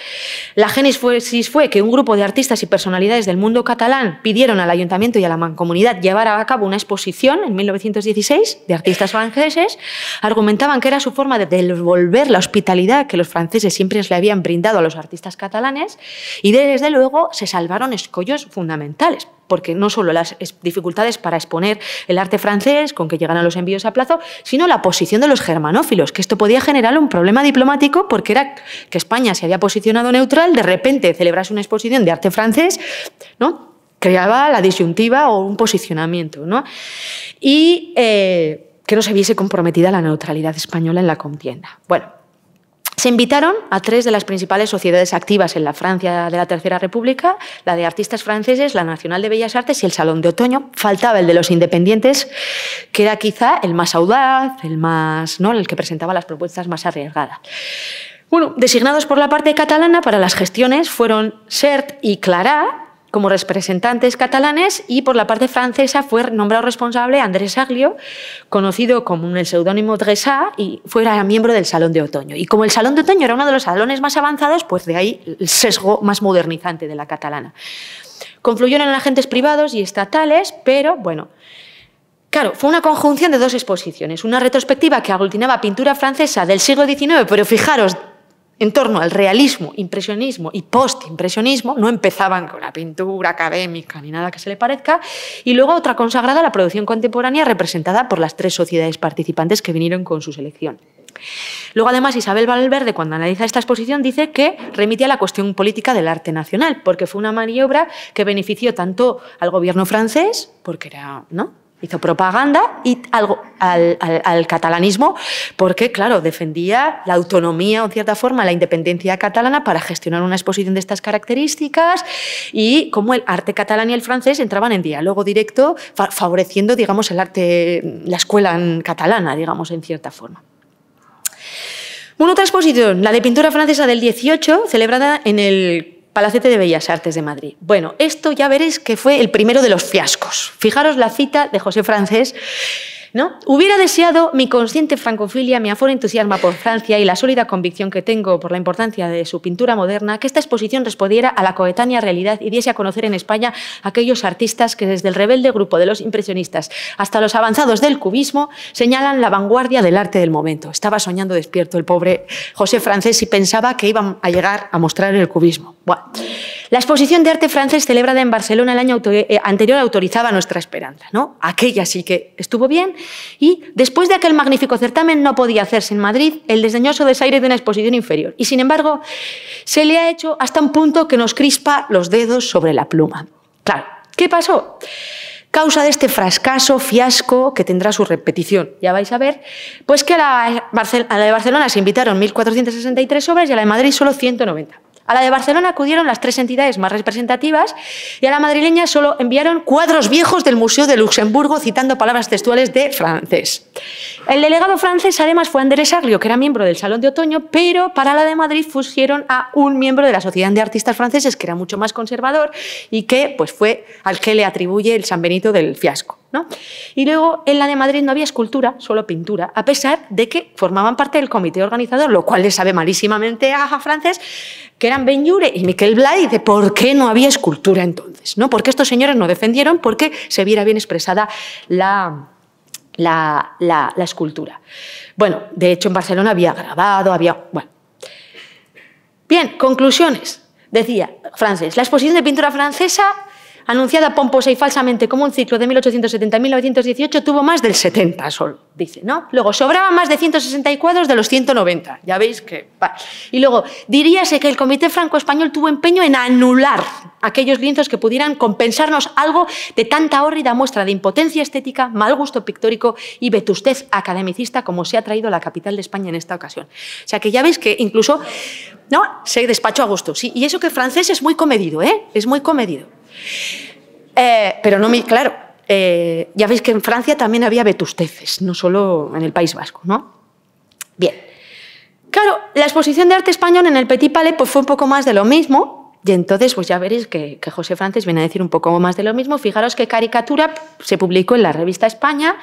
La génesis fue que un grupo de artistas y personalidades del mundo catalán pidieron al ayuntamiento y a la mancomunidad llevar a cabo una exposición en 1916 de artistas franceses. Argumentaban que era su forma de devolver la hospitalidad que los franceses siempre les habían brindado a los artistas catalanes y desde luego se salvaron escollos fundamentales porque no solo las dificultades para exponer el arte francés con que llegan a los envíos a plazo, sino la posición de los germanófilos, que esto podía generar un problema diplomático porque era que España se había posicionado neutral, de repente celebrase una exposición de arte francés, ¿no? creaba la disyuntiva o un posicionamiento, ¿no? y eh, que no se viese comprometida la neutralidad española en la contienda. Bueno, se invitaron a tres de las principales sociedades activas en la Francia de la Tercera República, la de artistas franceses, la Nacional de Bellas Artes y el Salón de Otoño. Faltaba el de los independientes, que era quizá el más audaz, el más, ¿no? el que presentaba las propuestas más arriesgadas. Bueno, designados por la parte catalana para las gestiones fueron CERT y Clara, como representantes catalanes y por la parte francesa fue nombrado responsable Andrés Aglio, conocido como el seudónimo Dressat y fuera miembro del Salón de Otoño. Y como el Salón de Otoño era uno de los salones más avanzados, pues de ahí el sesgo más modernizante de la catalana. Confluyeron en agentes privados y estatales, pero bueno, Claro, fue una conjunción de dos exposiciones, una retrospectiva que aglutinaba pintura francesa del siglo XIX, pero fijaros, en torno al realismo, impresionismo y postimpresionismo, no empezaban con la pintura académica ni nada que se le parezca, y luego otra consagrada a la producción contemporánea representada por las tres sociedades participantes que vinieron con su selección. Luego, además, Isabel Valverde, cuando analiza esta exposición, dice que remite a la cuestión política del arte nacional, porque fue una maniobra que benefició tanto al gobierno francés, porque era, ¿no? hizo propaganda al, catalanismo porque, claro, defendía la autonomía, en cierta forma, la independencia catalana para gestionar una exposición de estas características y cómo el arte catalán y el francés entraban en diálogo directo, favoreciendo, digamos, el arte, la escuela catalana, digamos, en cierta forma. Una otra exposición, la de pintura francesa del 18, celebrada en el Palacete de Bellas Artes de Madrid. Bueno, esto ya veréis que fue el primero de los fiascos. Fijaros la cita de José Francés Hubiera deseado mi consciente francofilia, mi aforo entusiasma por Francia y la sólida convicción que tengo por la importancia de su pintura moderna, que esta exposición respondiera a la coetánea realidad y diese a conocer en España aquellos artistas que desde el rebelde grupo de los impresionistas hasta los avanzados del cubismo señalan la vanguardia del arte del momento. Estaba soñando despierto el pobre José francés y pensaba que iban a llegar a mostrar el cubismo. La exposición de arte francés celebrada en Barcelona el año eh, anterior autorizaba nuestra esperanza. ¿no? Aquella sí que estuvo bien y después de aquel magnífico certamen no podía hacerse en Madrid el desdeñoso desaire de una exposición inferior. Y sin embargo, se le ha hecho hasta un punto que nos crispa los dedos sobre la pluma. Claro, ¿qué pasó? causa de este fracaso, fiasco que tendrá su repetición. Ya vais a ver, pues que a la, a la de Barcelona se invitaron 1.463 obras y a la de Madrid solo 190. A la de Barcelona acudieron las tres entidades más representativas y a la madrileña solo enviaron cuadros viejos del Museo de Luxemburgo citando palabras textuales de francés. El delegado francés además fue Andrés Aglio, que era miembro del Salón de Otoño, pero para la de Madrid fusieron a un miembro de la Sociedad de Artistas Franceses, que era mucho más conservador y que pues, fue al que le atribuye el San Benito del fiasco. Y luego en la de Madrid no había escultura, solo pintura, a pesar de que formaban parte del comité organizador, lo cual le sabe malísimamente a francés que eran Ben y Miquel Blay, de ¿por qué no había escultura entonces? ¿No? Porque estos señores no defendieron porque se viera bien expresada la, la escultura. Bueno, de hecho en Barcelona había grabado, había... Bueno. Bien, conclusiones. Decía Frances, la exposición de pintura francesa anunciada pomposa y falsamente como un ciclo de 1870 1918, tuvo más del 70 solo, dice, ¿no? Luego, sobraba más de 160 cuadros de los 190, ya veis que... Y luego, diríase que el Comité Franco-Español tuvo empeño en anular aquellos lienzos que pudieran compensarnos algo de tanta hórrida muestra de impotencia estética, mal gusto pictórico y vetustez academicista como se ha traído a la capital de España en esta ocasión. O sea que ya veis que incluso ¿no? se despachó a gusto. y eso que francés es muy comedido, ¿eh? es muy comedido. Eh, pero no me, claro, eh, ya veis que en Francia también había vetusteces, no solo en el País Vasco, ¿no? Bien. Claro, la exposición de arte español en el Petit Palais pues, fue un poco más de lo mismo, y entonces, pues ya veréis que, José Francis viene a decir un poco más de lo mismo. Fijaros que Caricatura se publicó en la revista España,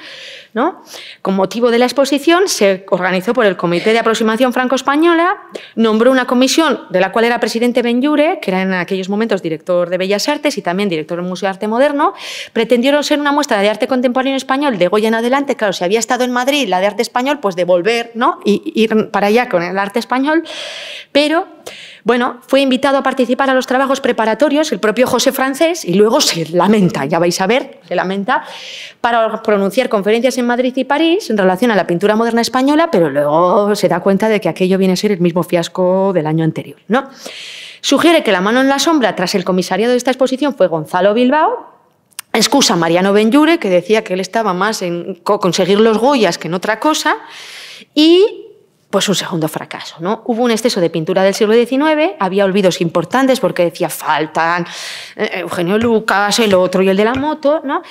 ¿no? Con motivo de la exposición, se organizó por el Comité de Aproximación Franco-Española, nombró una comisión de la cual era presidente Benyure, que era en aquellos momentos director de Bellas Artes y también director del Museo de Arte Moderno. Pretendieron ser una muestra de arte contemporáneo español de Goya en adelante. Claro, si había estado en Madrid la de arte español, pues devolver, ¿no? Y ir para allá con el arte español. Pero bueno, fue invitado a participar a los trabajos preparatorios el propio José Francés y luego se lamenta, ya vais a ver, se lamenta, para pronunciar conferencias en Madrid y París en relación a la pintura moderna española, pero luego se da cuenta de que aquello viene a ser el mismo fiasco del año anterior, ¿no? Sugiere que la mano en la sombra tras el comisariado de esta exposición fue Gonzalo Bilbao, excusa Mariano Benjure, que decía que él estaba más en conseguir los Goyas que en otra cosa, y pues un segundo fracaso. ¿no? Hubo un exceso de pintura del siglo XIX, había olvidos importantes porque decía faltan eh, Eugenio Lucas, el otro y el de la moto. ¿no?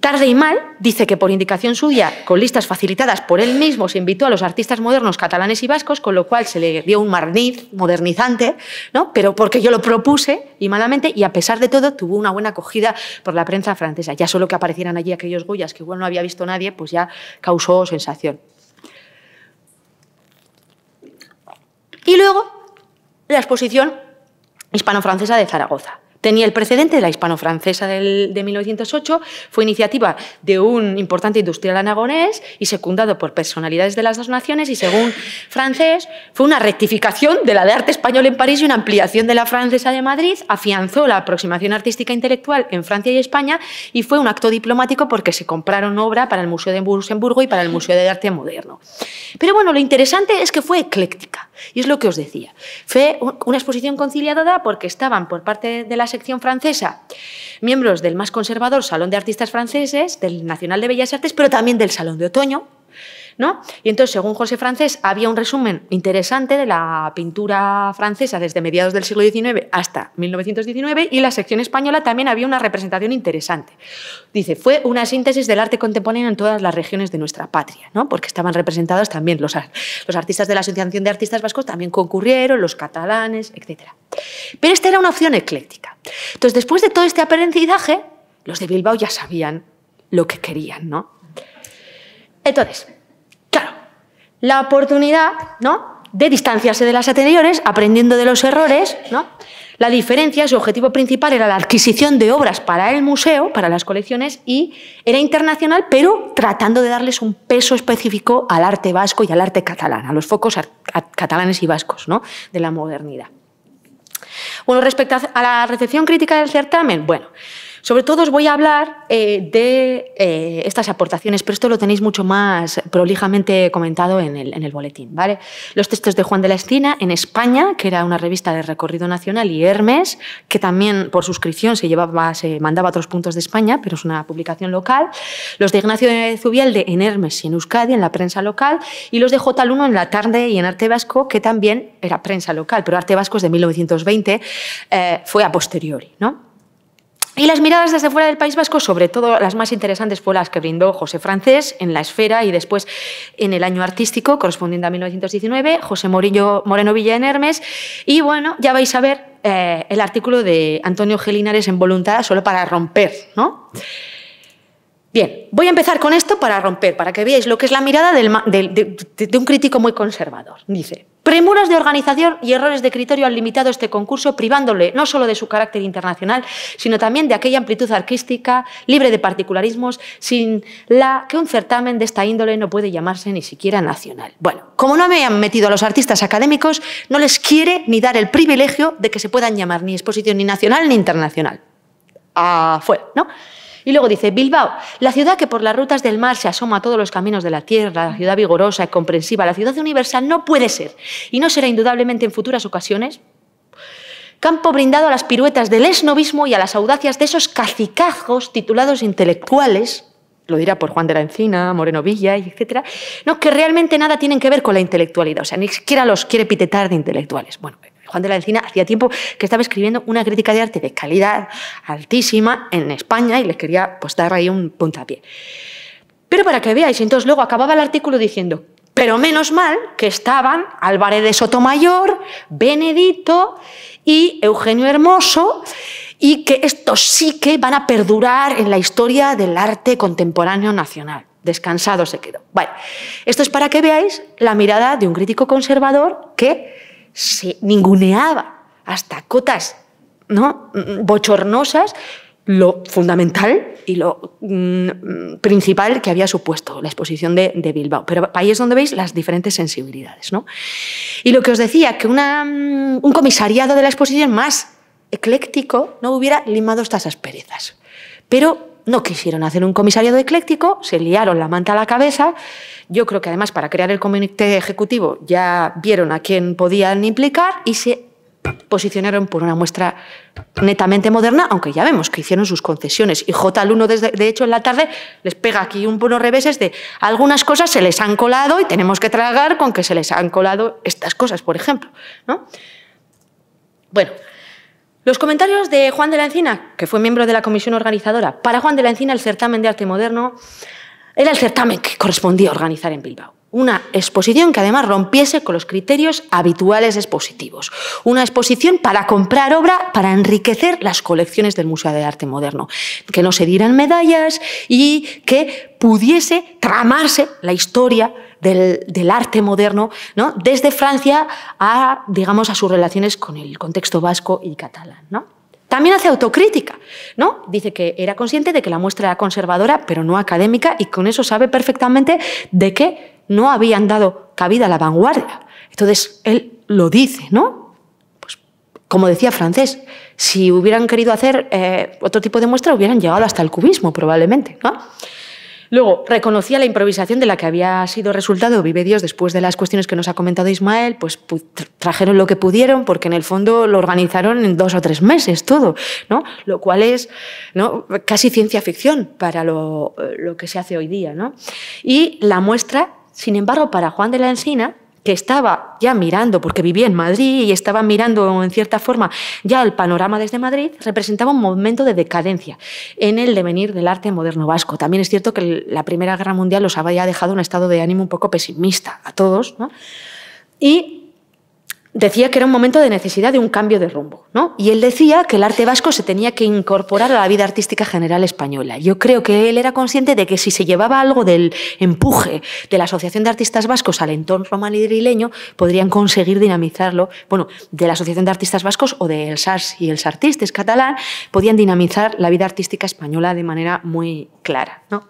tarde y mal, dice que por indicación suya, con listas facilitadas por él mismo, se invitó a los artistas modernos catalanes y vascos, con lo cual se le dio un marniz modernizante, ¿no? pero porque yo lo propuse y malamente, y a pesar de todo tuvo una buena acogida por la prensa francesa. Ya solo que aparecieran allí aquellos Goyas que igual no había visto nadie, pues ya causó sensación. Y luego la exposición hispano-francesa de Zaragoza. Tenía el precedente de la hispano-francesa de 1908, fue iniciativa de un importante industrial anagonés y secundado por personalidades de las dos naciones y según francés fue una rectificación de la de arte español en París y una ampliación de la francesa de Madrid, afianzó la aproximación artística e intelectual en Francia y España y fue un acto diplomático porque se compraron obra para el Museo de Luxemburgo y para el Museo de Arte Moderno. Pero bueno, lo interesante es que fue ecléctica. Y es lo que os decía. Fue una exposición conciliadora porque estaban por parte de la sección francesa miembros del más conservador Salón de Artistas Franceses, del Nacional de Bellas Artes, pero también del Salón de Otoño, y entonces, según José Francés, había un resumen interesante de la pintura francesa desde mediados del siglo XIX hasta 1919 y la sección española también había una representación interesante. Dice, fue una síntesis del arte contemporáneo en todas las regiones de nuestra patria, ¿no? Porque estaban representados también los, artistas de la Asociación de Artistas Vascos, también concurrieron, los catalanes, etc. Pero esta era una opción ecléctica. Entonces, después de todo este aprendizaje, los de Bilbao ya sabían lo que querían, ¿no? Entonces, la oportunidad ¿no? de distanciarse de las anteriores, aprendiendo de los errores. ¿no? La diferencia, su objetivo principal era la adquisición de obras para el museo, para las colecciones, y era internacional, pero tratando de darles un peso específico al arte vasco y al arte catalán, a los focos catalanes y vascos ¿no? de la modernidad. Bueno, respecto a la recepción crítica del certamen, bueno, sobre todo os voy a hablar eh, de eh, estas aportaciones, pero esto lo tenéis mucho más prolijamente comentado en el, en el, boletín. ¿vale? Los textos de Juan de la Estina en España, que era una revista de recorrido nacional, y Hermes, que también por suscripción se, llevaba, se mandaba a otros puntos de España, pero es una publicación local. Los de Ignacio de Zubielde en Hermes y en Euskadi, en la prensa local. Y los de J. 1 en La Tarde y en Arte Vasco, que también era prensa local, pero Arte Vasco es de 1920, eh, fue a posteriori. ¿no? Y las miradas desde fuera del País Vasco, sobre todo las más interesantes, fueron las que brindó José Francés en La Esfera y después en el año artístico, correspondiente a 1919, José Morillo, Moreno Villa en Hermes. Y bueno, ya vais a ver eh, el artículo de Antonio Gelinares en Voluntad solo para romper, ¿no? Bien, voy a empezar con esto para romper, para que veáis lo que es la mirada de, un crítico muy conservador. Dice, premuras de organización y errores de criterio han limitado este concurso, privándole no solo de su carácter internacional, sino también de aquella amplitud artística, libre de particularismos, sin la que un certamen de esta índole no puede llamarse ni siquiera nacional. Bueno, como no me han metido a los artistas académicos, no les quiere ni dar el privilegio de que se puedan llamar ni exposición ni nacional ni internacional. Ah, fue ¿no? Y luego dice, Bilbao, la ciudad que por las rutas del mar se asoma a todos los caminos de la tierra, la ciudad vigorosa y comprensiva, la ciudad universal, no puede ser, y no será indudablemente en futuras ocasiones, campo brindado a las piruetas del esnovismo y a las audacias de esos cacicajos titulados intelectuales, lo dirá por Juan de la Encina, Moreno Villa, etcétera, no, que realmente nada tienen que ver con la intelectualidad, o sea, ni siquiera los quiere pitetar de intelectuales. Bueno, Juan de la Encina hacía tiempo que estaba escribiendo una crítica de arte de calidad altísima en España y le quería pues, dar ahí un puntapié. Pero para que veáis, entonces luego acababa el artículo diciendo, pero menos mal que estaban Álvarez de Sotomayor, Benedito y Eugenio Hermoso, y que estos sí que van a perdurar en la historia del arte contemporáneo nacional. Descansado se quedó. Vale, esto es para que veáis la mirada de un crítico conservador que se ninguneaba hasta cotas ¿no? Mm, bochornosas lo fundamental y lo mm, principal que había supuesto la exposición de, Bilbao. Pero ahí es donde veis las diferentes sensibilidades. ¿no? Y lo que os decía, que mm, un comisariado de la exposición más ecléctico no hubiera limado estas asperezas. Pero no quisieron hacer un comisariado ecléctico, se liaron la manta a la cabeza. Yo creo que además para crear el comité ejecutivo ya vieron a quién podían implicar y se posicionaron por una muestra netamente moderna, aunque ya vemos que hicieron sus concesiones. Y J. Luno, de hecho, en la tarde les pega aquí un unos reveses de algunas cosas se les han colado y tenemos que tragar con que se les han colado estas cosas, por ejemplo. ¿no? Bueno, los comentarios de Juan de la Encina, que fue miembro de la comisión organizadora. Para Juan de la Encina, el certamen de arte moderno era el certamen que correspondía organizar en Bilbao una exposición que además rompiese con los criterios habituales expositivos. Una exposición para comprar obra, para enriquecer las colecciones del Museo de Arte Moderno, que no se dieran medallas y que pudiese tramarse la historia del, arte moderno, ¿no? desde Francia a, digamos, a sus relaciones con el contexto vasco y catalán. ¿no? También hace autocrítica, ¿no? Dice que era consciente de que la muestra era conservadora, pero no académica, y con eso sabe perfectamente de qué no habían dado cabida a la vanguardia. Entonces, él lo dice, ¿no? Pues, como decía Francés, si hubieran querido hacer eh, otro tipo de muestra, hubieran llegado hasta el cubismo, probablemente, ¿no? Luego, reconocía la improvisación de la que había sido resultado Vive Dios después de las cuestiones que nos ha comentado Ismael, pues trajeron lo que pudieron porque en el fondo lo organizaron en dos o tres meses todo, ¿no? Lo cual es ¿no? casi ciencia ficción para lo, lo que se hace hoy día, ¿no? Y la muestra sin embargo, para Juan de la Encina, que estaba ya mirando, porque vivía en Madrid y estaba mirando en cierta forma ya el panorama desde Madrid, representaba un momento de decadencia en el devenir del arte moderno vasco. También es cierto que la Primera Guerra Mundial los había dejado en un estado de ánimo un poco pesimista a todos, ¿no? Y decía que era un momento de necesidad de un cambio de rumbo, ¿no? Y él decía que el arte vasco se tenía que incorporar a la vida artística general española. Yo creo que él era consciente de que si se llevaba algo del empuje de la Asociación de Artistas Vascos al entorno idrileño podrían conseguir dinamizarlo, bueno, de la Asociación de Artistas Vascos o de el SARS y el Artistes catalán, podían dinamizar la vida artística española de manera muy clara, ¿no?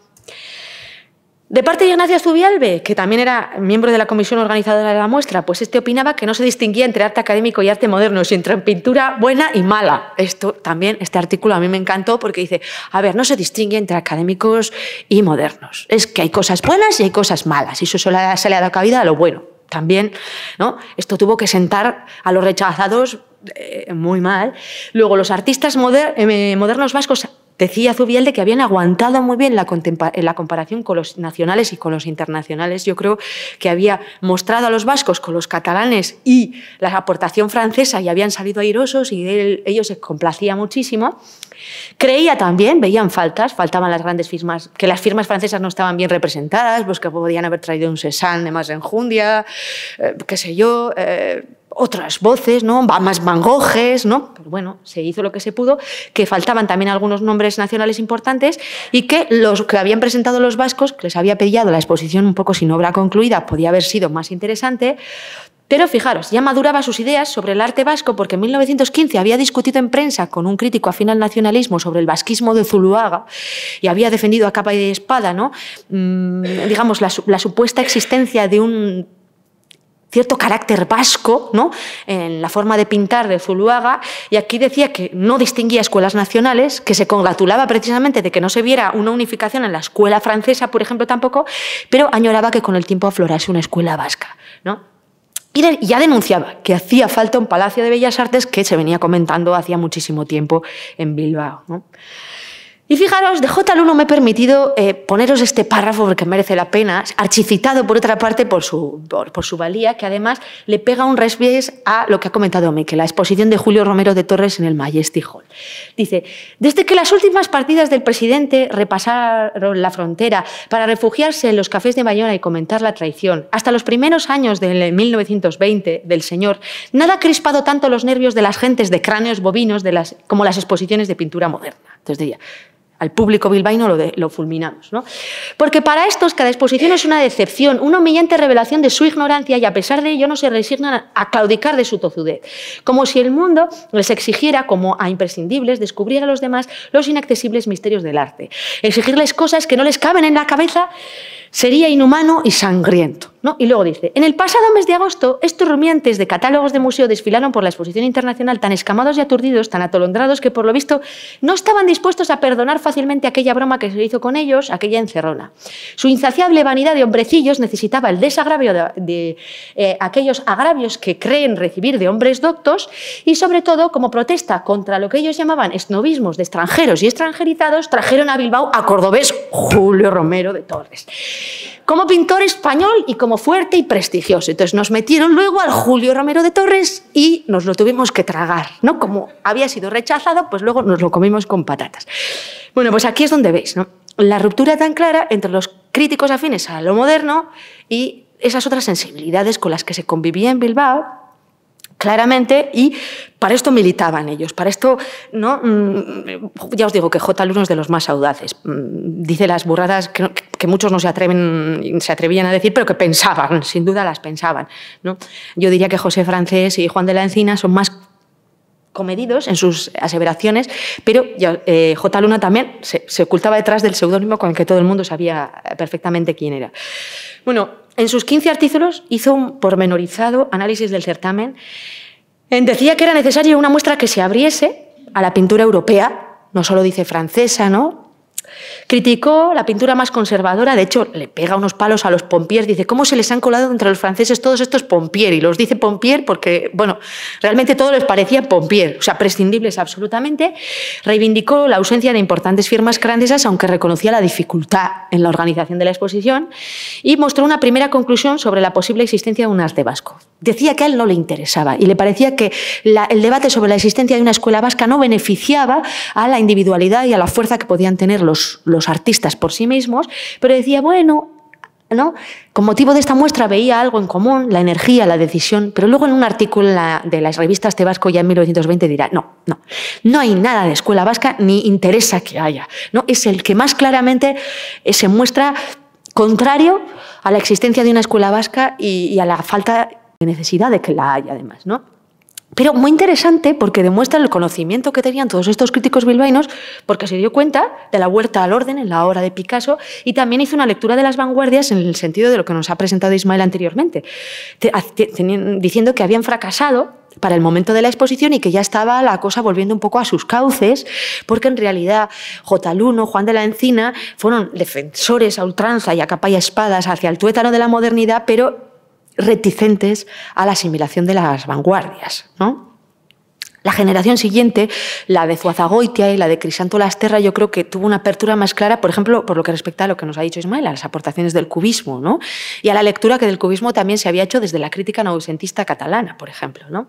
De parte de Ignacio Zubialbe, que también era miembro de la comisión organizadora de la muestra, pues este opinaba que no se distinguía entre arte académico y arte moderno, sino entre pintura buena y mala. Esto también, este artículo a mí me encantó porque dice, a ver, no se distingue entre académicos y modernos. Es que hay cosas buenas y hay cosas malas, y eso solo se le ha dado cabida a lo bueno. También, ¿no? Esto tuvo que sentar a los rechazados eh, muy mal. Luego, los artistas eh, modernos vascos Decía Zubiel que habían aguantado muy bien la, comparación con los nacionales y con los internacionales. Yo creo que había mostrado a los vascos con los catalanes y la aportación francesa y habían salido airosos y ellos se complacía muchísimo. Creía también, veían faltas, faltaban las grandes firmas, que las firmas francesas no estaban bien representadas, pues que podían haber traído un Cézanne de más enjundia, eh, qué sé yo. Eh, otras voces, ¿no? más mangojes, ¿no? Pero bueno, se hizo lo que se pudo, que faltaban también algunos nombres nacionales importantes y que los que habían presentado los vascos, que les había pedido la exposición un poco sin obra concluida, podía haber sido más interesante, pero fijaros, ya maduraba sus ideas sobre el arte vasco porque en 1915 había discutido en prensa con un crítico afín al nacionalismo sobre el vasquismo de Zuluaga y había defendido a capa y espada, ¿no? Mm, digamos, la, supuesta existencia de un cierto carácter vasco ¿no? en la forma de pintar de Zuluaga, y aquí decía que no distinguía escuelas nacionales, que se congratulaba precisamente de que no se viera una unificación en la escuela francesa, por ejemplo, tampoco, pero añoraba que con el tiempo aflorase una escuela vasca. ¿no? Y ya denunciaba que hacía falta un palacio de bellas artes que se venía comentando hacía muchísimo tiempo en Bilbao. Y fijaros, de J. me he permitido eh, poneros este párrafo porque merece la pena, archicitado por otra parte por su, por, su valía, que además le pega un resbies a lo que ha comentado Miquel, la exposición de Julio Romero de Torres en el Majesty Hall. Dice, desde que las últimas partidas del presidente repasaron la frontera para refugiarse en los cafés de Bayona y comentar la traición, hasta los primeros años del 1920 del señor, nada ha crispado tanto los nervios de las gentes de cráneos bovinos de las, como las exposiciones de pintura moderna. Entonces diría, al público bilbaíno lo, lo fulminamos. Porque para estos cada exposición es una decepción, una humillante revelación de su ignorancia y a pesar de ello no se resignan a claudicar de su tozudez, como si el mundo les exigiera, como a imprescindibles, descubrir a los demás los inaccesibles misterios del arte, exigirles cosas que no les caben en la cabeza sería inhumano y sangriento. ¿no? Y luego dice, en el pasado mes de agosto, estos rumiantes de catálogos de museo desfilaron por la exposición internacional tan escamados y aturdidos, tan atolondrados, que por lo visto no estaban dispuestos a perdonar fácilmente aquella broma que se hizo con ellos, aquella encerrona. Su insaciable vanidad de hombrecillos necesitaba el desagravio de, eh, aquellos agravios que creen recibir de hombres doctos y sobre todo, como protesta contra lo que ellos llamaban esnovismos de extranjeros y extranjerizados, trajeron a Bilbao a cordobés Julio Romero de Torres como pintor español y como fuerte y prestigioso. Entonces nos metieron luego al Julio Romero de Torres y nos lo tuvimos que tragar, ¿no? Como había sido rechazado, pues luego nos lo comimos con patatas. Bueno, pues aquí es donde veis, La ruptura tan clara entre los críticos afines a lo moderno y esas otras sensibilidades con las que se convivía en Bilbao claramente y para esto militaban ellos, para esto, ¿no? Mm, ya os digo que J. Luna es de los más audaces. Mm, dice las burradas que, muchos no se, atreven, se atrevían a decir, pero que pensaban, sin duda las pensaban. ¿no? Yo diría que José Francés y Juan de la Encina son más comedidos en sus aseveraciones, pero eh, J. Luna también se, se ocultaba detrás del seudónimo con el que todo el mundo sabía perfectamente quién era. Bueno, en sus 15 artículos hizo un pormenorizado análisis del certamen. Decía que era necesaria una muestra que se abriese a la pintura europea, no solo dice francesa, ¿no? Criticó la pintura más conservadora, de hecho le pega unos palos a los pompiers, dice, ¿cómo se les han colado entre los franceses todos estos pompiers? Y los dice pompier porque, bueno, realmente todo les parecía pompier, o sea, prescindibles absolutamente. Reivindicó la ausencia de importantes firmas francesas, aunque reconocía la dificultad en la organización de la exposición, y mostró una primera conclusión sobre la posible existencia de un arte vasco. Decía que a él no le interesaba y le parecía que el debate sobre la existencia de una escuela vasca no beneficiaba a la individualidad y a la fuerza que podían tener los, los artistas por sí mismos, pero decía, bueno, ¿no? Con motivo de esta muestra veía algo en común, la energía, la decisión, pero luego en un artículo de las revistas este Vasco ya en 1920 dirá, no, no, no hay nada de escuela vasca ni interesa que haya, ¿no? Es el que más claramente se muestra contrario a la existencia de una escuela vasca y a la falta de de que la haya además, ¿no? Pero muy interesante porque demuestra el conocimiento que tenían todos estos críticos bilbaínos porque se dio cuenta de la vuelta al orden en la obra de Picasso y también hizo una lectura de las vanguardias en el sentido de lo que nos ha presentado Ismael anteriormente, diciendo que habían fracasado para el momento de la exposición y que ya estaba la cosa volviendo un poco a sus cauces, porque en realidad J. Luno, Juan de la Encina, fueron defensores a ultranza y a capa y espadas hacia el tuétano de la modernidad, pero reticentes a la asimilación de las vanguardias. ¿no? La generación siguiente, la de Zuazagoitia y la de Crisanto Lasterra, yo creo que tuvo una apertura más clara, por ejemplo, por lo que respecta a lo que nos ha dicho Ismael, a las aportaciones del cubismo, ¿no? Y a la lectura que del cubismo también se había hecho desde la crítica ausentista catalana, por ejemplo, ¿no?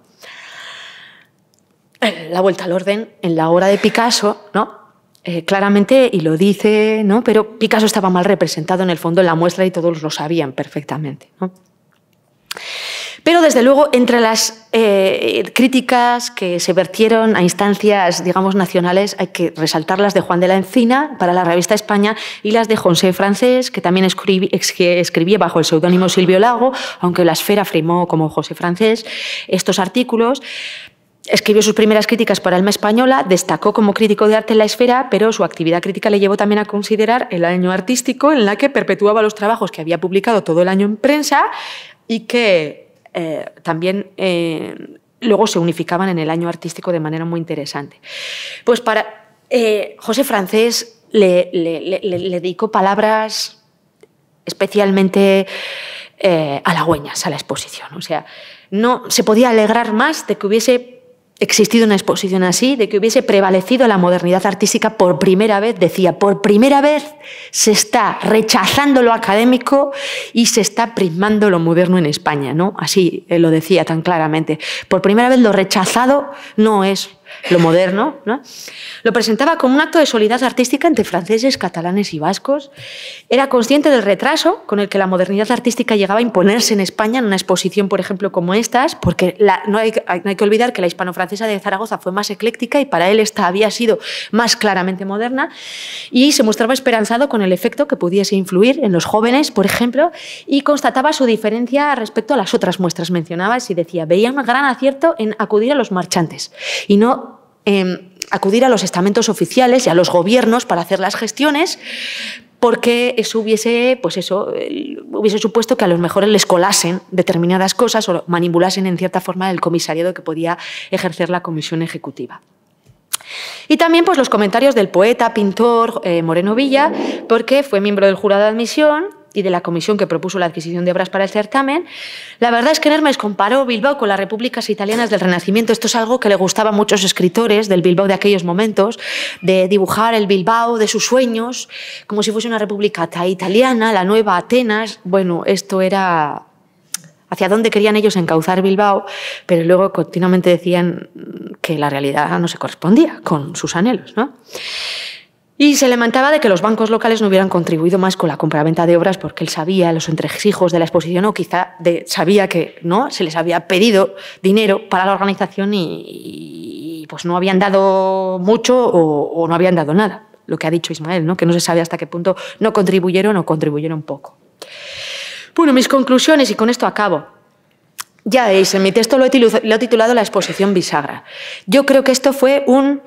La vuelta al orden en la obra de Picasso, ¿no? Eh, claramente, y lo dice, ¿no? Pero Picasso estaba mal representado en el fondo en la muestra y todos lo sabían perfectamente, ¿no? Pero, desde luego, entre las eh, críticas que se vertieron a instancias, digamos, nacionales, hay que resaltar las de Juan de la Encina para la revista España y las de José Francés, que también escribía bajo el seudónimo Silvio Lago, aunque la esfera firmó como José Francés estos artículos. Escribió sus primeras críticas para Alma Española, destacó como crítico de arte en la esfera, pero su actividad crítica le llevó también a considerar el año artístico en la que perpetuaba los trabajos que había publicado todo el año en prensa y que eh, también eh, luego se unificaban en el año artístico de manera muy interesante. Pues para eh, José Francés le, le, dedicó palabras especialmente halagüeñas a la exposición. O sea, no se podía alegrar más de que hubiese existido una exposición así, de que hubiese prevalecido la modernidad artística por primera vez, decía, por primera vez se está rechazando lo académico y se está primando lo moderno en España, ¿no? Así eh, lo decía tan claramente. Por primera vez lo rechazado no es lo moderno, ¿no? lo presentaba como un acto de solidaridad artística entre franceses, catalanes y vascos. Era consciente del retraso con el que la modernidad artística llegaba a imponerse en España en una exposición, por ejemplo, como estas, porque no, hay, que olvidar que la hispano-francesa de Zaragoza fue más ecléctica y para él esta había sido más claramente moderna. Y se mostraba esperanzado con el efecto que pudiese influir en los jóvenes, por ejemplo, y constataba su diferencia respecto a las otras muestras mencionadas y decía, veía un gran acierto en acudir a los marchantes y no Em, acudir a los estamentos oficiales y a los gobiernos para hacer las gestiones, porque eso hubiese, pues eso, hubiese supuesto que a los mejores les colasen determinadas cosas o manipulasen en cierta forma el comisariado que podía ejercer la comisión ejecutiva. Y también pues, los comentarios del poeta, pintor eh, Moreno Villa, porque fue miembro del jurado de admisión y de la comisión que propuso la adquisición de obras para el certamen, la verdad es que Hermes comparó Bilbao con las repúblicas italianas del Renacimiento. Esto es algo que le gustaba a muchos escritores del Bilbao de aquellos momentos, de dibujar el Bilbao de sus sueños, como si fuese una república italiana, la nueva Atenas. Bueno, esto era hacia dónde querían ellos encauzar Bilbao, pero luego continuamente decían que la realidad no se correspondía con sus anhelos. ¿no? Y se lamentaba de que los bancos locales no hubieran contribuido más con la compraventa de obras porque él sabía los entrejijos de la exposición o quizá sabía que no se les había pedido dinero para la organización y, pues no habían dado mucho o, no habían dado nada. Lo que ha dicho Ismael, ¿no? que no se sabe hasta qué punto no contribuyeron o contribuyeron poco. Bueno, mis conclusiones y con esto acabo. Ya veis, en mi texto lo he titulado La exposición bisagra. Yo creo que esto fue un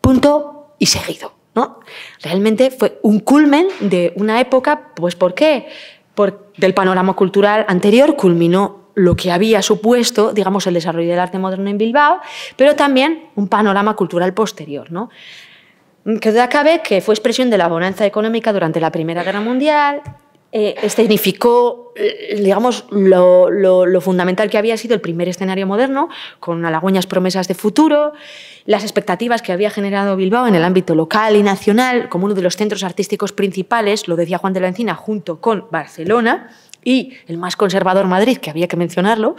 punto y seguido ¿no? Realmente fue un culmen de una época, pues ¿por qué? Por, del panorama cultural anterior culminó lo que había supuesto, digamos, el desarrollo del arte moderno en Bilbao, pero también un panorama cultural posterior, ¿no? Que duda cabe que fue expresión de la bonanza económica durante la Primera Guerra Mundial, eh, escenificó, eh, digamos, lo, lo, fundamental que había sido el primer escenario moderno, con halagüeñas promesas de futuro, las expectativas que había generado Bilbao en el ámbito local y nacional, como uno de los centros artísticos principales, lo decía Juan de la Encina, junto con Barcelona, y el más conservador Madrid, que había que mencionarlo,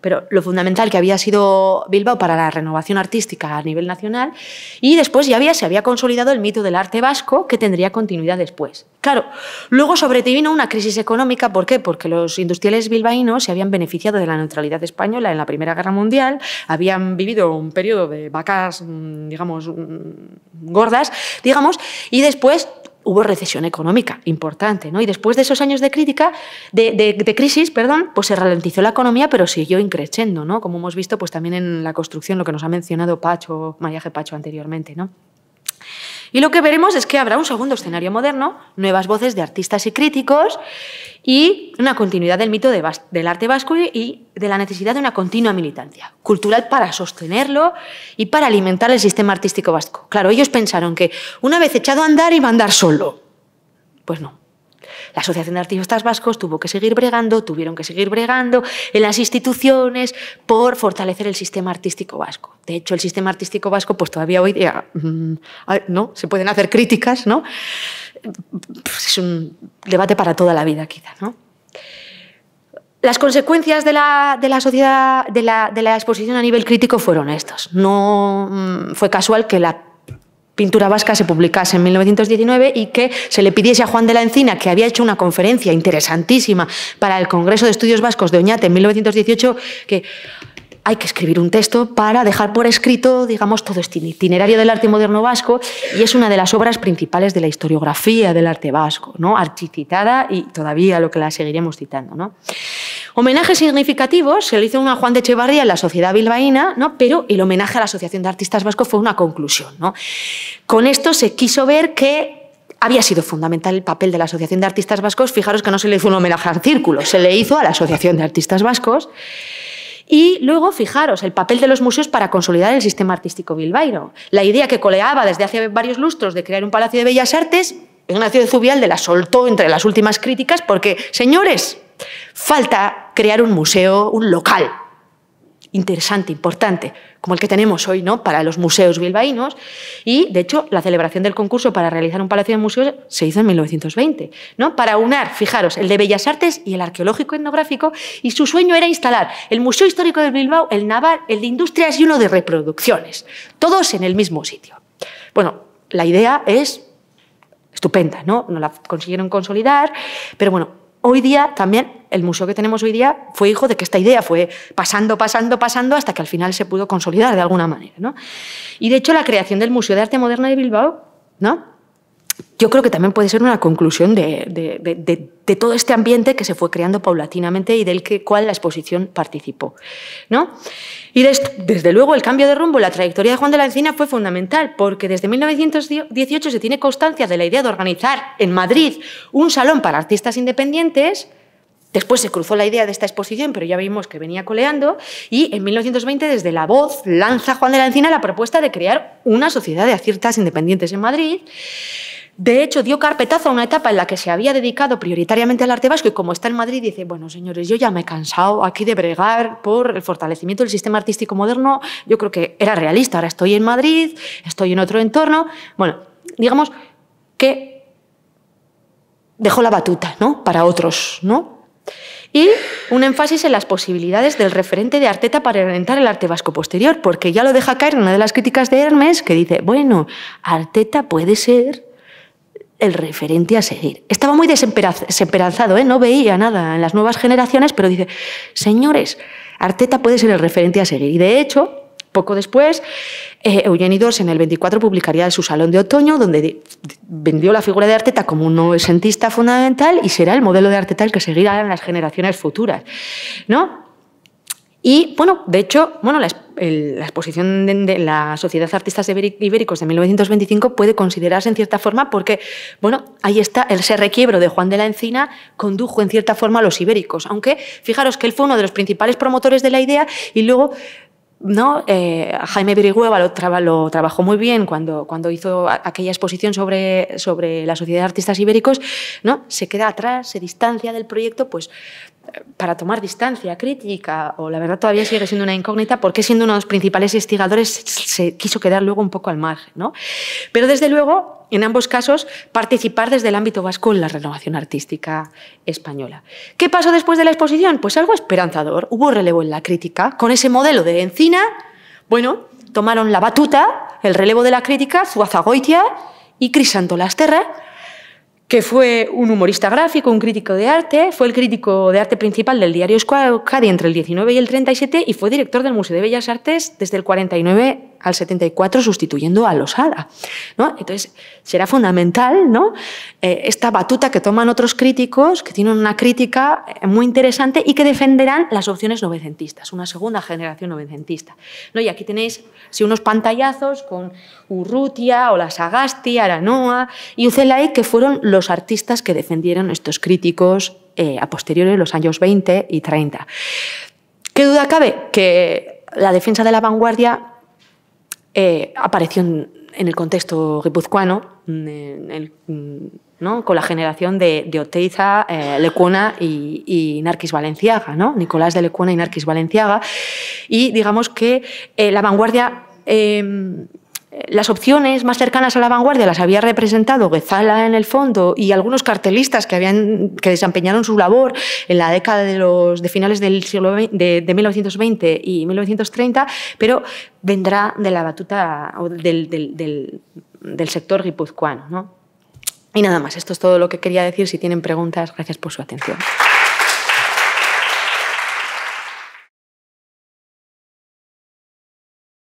pero lo fundamental que había sido Bilbao para la renovación artística a nivel nacional, y después ya había, se había consolidado el mito del arte vasco que tendría continuidad después. Claro, luego sobrevino una crisis económica, ¿por qué? Porque los industriales bilbaínos se habían beneficiado de la neutralidad española en la Primera Guerra Mundial, habían vivido un periodo de vacas, mm, digamos, mm, gordas, digamos, y después hubo recesión económica importante, ¿no? Y después de esos años de crítica, de, crisis, perdón, pues se ralentizó la economía, pero siguió increciendo, ¿no? Como hemos visto, pues también en la construcción, lo que nos ha mencionado Pacho, María Pacho anteriormente, ¿no? Y lo que veremos es que habrá un segundo escenario moderno, nuevas voces de artistas y críticos y una continuidad del mito del arte vasco y de la necesidad de una continua militancia cultural para sostenerlo y para alimentar el sistema artístico vasco. Claro, ellos pensaron que una vez echado a andar iba a andar solo. Pues no, la Asociación de Artistas Vascos tuvo que seguir bregando, tuvieron que seguir bregando en las instituciones por fortalecer el sistema artístico vasco. De hecho, el sistema artístico vasco, pues todavía hoy día, mm, ¿no? Se pueden hacer críticas, ¿no? Pues, es un debate para toda la vida, quizás. ¿no? Las consecuencias de la, sociedad, de la exposición a nivel crítico fueron estos. No mm, fue casual que la Pintura Vasca se publicase en 1919 y que se le pidiese a Juan de la Encina, que había hecho una conferencia interesantísima para el Congreso de Estudios Vascos de Oñate en 1918, que hay que escribir un texto para dejar por escrito, digamos, todo este itinerario del arte moderno vasco y es una de las obras principales de la historiografía del arte vasco, ¿no? Archicitada y todavía lo que la seguiremos citando, ¿no? Homenajes significativos se le hizo a Juan de Echevarría en la Sociedad Bilbaína, ¿no? pero el homenaje a la Asociación de Artistas Vascos fue una conclusión. ¿no? Con esto se quiso ver que había sido fundamental el papel de la Asociación de Artistas Vascos. Fijaros que no se le hizo un homenaje al círculo, se le hizo a la Asociación de Artistas Vascos. Y luego, fijaros, el papel de los museos para consolidar el sistema artístico bilbaíno. La idea que coleaba desde hace varios lustros de crear un palacio de bellas artes, Ignacio de Zubialde la soltó entre las últimas críticas porque, señores, falta crear un museo, un local interesante, importante, como el que tenemos hoy ¿no? para los museos bilbaínos. Y, de hecho, la celebración del concurso para realizar un palacio de museos se hizo en 1920, ¿no? para unar, fijaros, el de Bellas Artes y el arqueológico etnográfico, y su sueño era instalar el Museo Histórico de Bilbao, el Naval, el de Industrias y uno de reproducciones, todos en el mismo sitio. Bueno, la idea es estupenda, ¿no? No la consiguieron consolidar, pero bueno, hoy día también el museo que tenemos hoy día fue hijo de que esta idea fue pasando, pasando, pasando, hasta que al final se pudo consolidar de alguna manera. ¿no? Y de hecho, la creación del Museo de Arte Moderna de Bilbao, ¿no? yo creo que también puede ser una conclusión de, de, de, todo este ambiente que se fue creando paulatinamente y del que, cual la exposición participó. ¿no? Y desde, desde luego el cambio de rumbo, la trayectoria de Juan de la Encina fue fundamental, porque desde 1918 se tiene constancia de la idea de organizar en Madrid un salón para artistas independientes. Después se cruzó la idea de esta exposición, pero ya vimos que venía coleando, y en 1920 desde La Voz lanza Juan de la Encina la propuesta de crear una sociedad de artistas independientes en Madrid de hecho, dio carpetazo a una etapa en la que se había dedicado prioritariamente al arte vasco y como está en Madrid, dice, bueno, señores, yo ya me he cansado aquí de bregar por el fortalecimiento del sistema artístico moderno. Yo creo que era realista. Ahora estoy en Madrid, estoy en otro entorno. Bueno, digamos que dejó la batuta, ¿no? Para otros, ¿no? Y un énfasis en las posibilidades del referente de Arteta para orientar el arte vasco posterior, porque ya lo deja caer una de las críticas de Hermes, que dice, bueno, Arteta puede ser el referente a seguir. Estaba muy desemperanzado, ¿eh? no veía nada en las nuevas generaciones, pero dice, señores, Arteta puede ser el referente a seguir. Y de hecho, poco después, eh, Eugeni en el 24 publicaría su Salón de Otoño, donde vendió la figura de Arteta como un esentista fundamental y será el modelo de Arteta el que seguirá en las generaciones futuras. ¿no? Y, bueno, de hecho, bueno, la la exposición de, la Sociedad de Artistas Ibéricos de 1925 puede considerarse en cierta forma porque, bueno, ahí está el ser requiebro de Juan de la Encina condujo en cierta forma a los ibéricos, aunque fijaros que él fue uno de los principales promotores de la idea y luego ¿no? Eh, Jaime Virigüeva lo, trabajó muy bien cuando, cuando hizo aquella exposición sobre, sobre la Sociedad de Artistas Ibéricos, ¿no? se queda atrás, se distancia del proyecto, pues para tomar distancia crítica, o la verdad todavía sigue siendo una incógnita, porque siendo uno de los principales investigadores se quiso quedar luego un poco al margen. Pero desde luego, en ambos casos, participar desde el ámbito vasco en la renovación artística española. ¿Qué pasó después de la exposición? Pues algo esperanzador. Hubo relevo en la crítica. Con ese modelo de encina, bueno, tomaron la batuta, el relevo de la crítica, Zuazagoitia y Crisanto Lasterra, que fue un humorista gráfico, un crítico de arte, fue el crítico de arte principal del diario Euskadi entre el 19 y el 37 y fue director del Museo de Bellas Artes desde el 49 al 74 sustituyendo a Losada. ¿no? Entonces, será fundamental ¿no? Eh, esta batuta que toman otros críticos, que tienen una crítica eh, muy interesante y que defenderán las opciones novecentistas, una segunda generación novecentista. ¿no? Y aquí tenéis unos pantallazos con Urrutia, Sagasti, Aranoa y Ucelay, que fueron los artistas que defendieron estos críticos eh, a posteriores, los años 20 y 30. ¿Qué duda cabe? Que la defensa de la vanguardia eh, apareció en, el contexto guipuzcoano, con la generación de, Oteiza, eh, Lecuna y, Narquis Valenciaga, Nicolás de Lecuna y Narquis Valenciaga. Y digamos que eh, la vanguardia las opciones más cercanas a la vanguardia las había representado Guezala en el fondo y algunos cartelistas que, habían, que desempeñaron su labor en la década de, los, finales del siglo de, 1920 y 1930, pero vendrá de la batuta del, del, del sector guipuzcoano. ¿no? Y nada más, esto es todo lo que quería decir. Si tienen preguntas, gracias por su atención.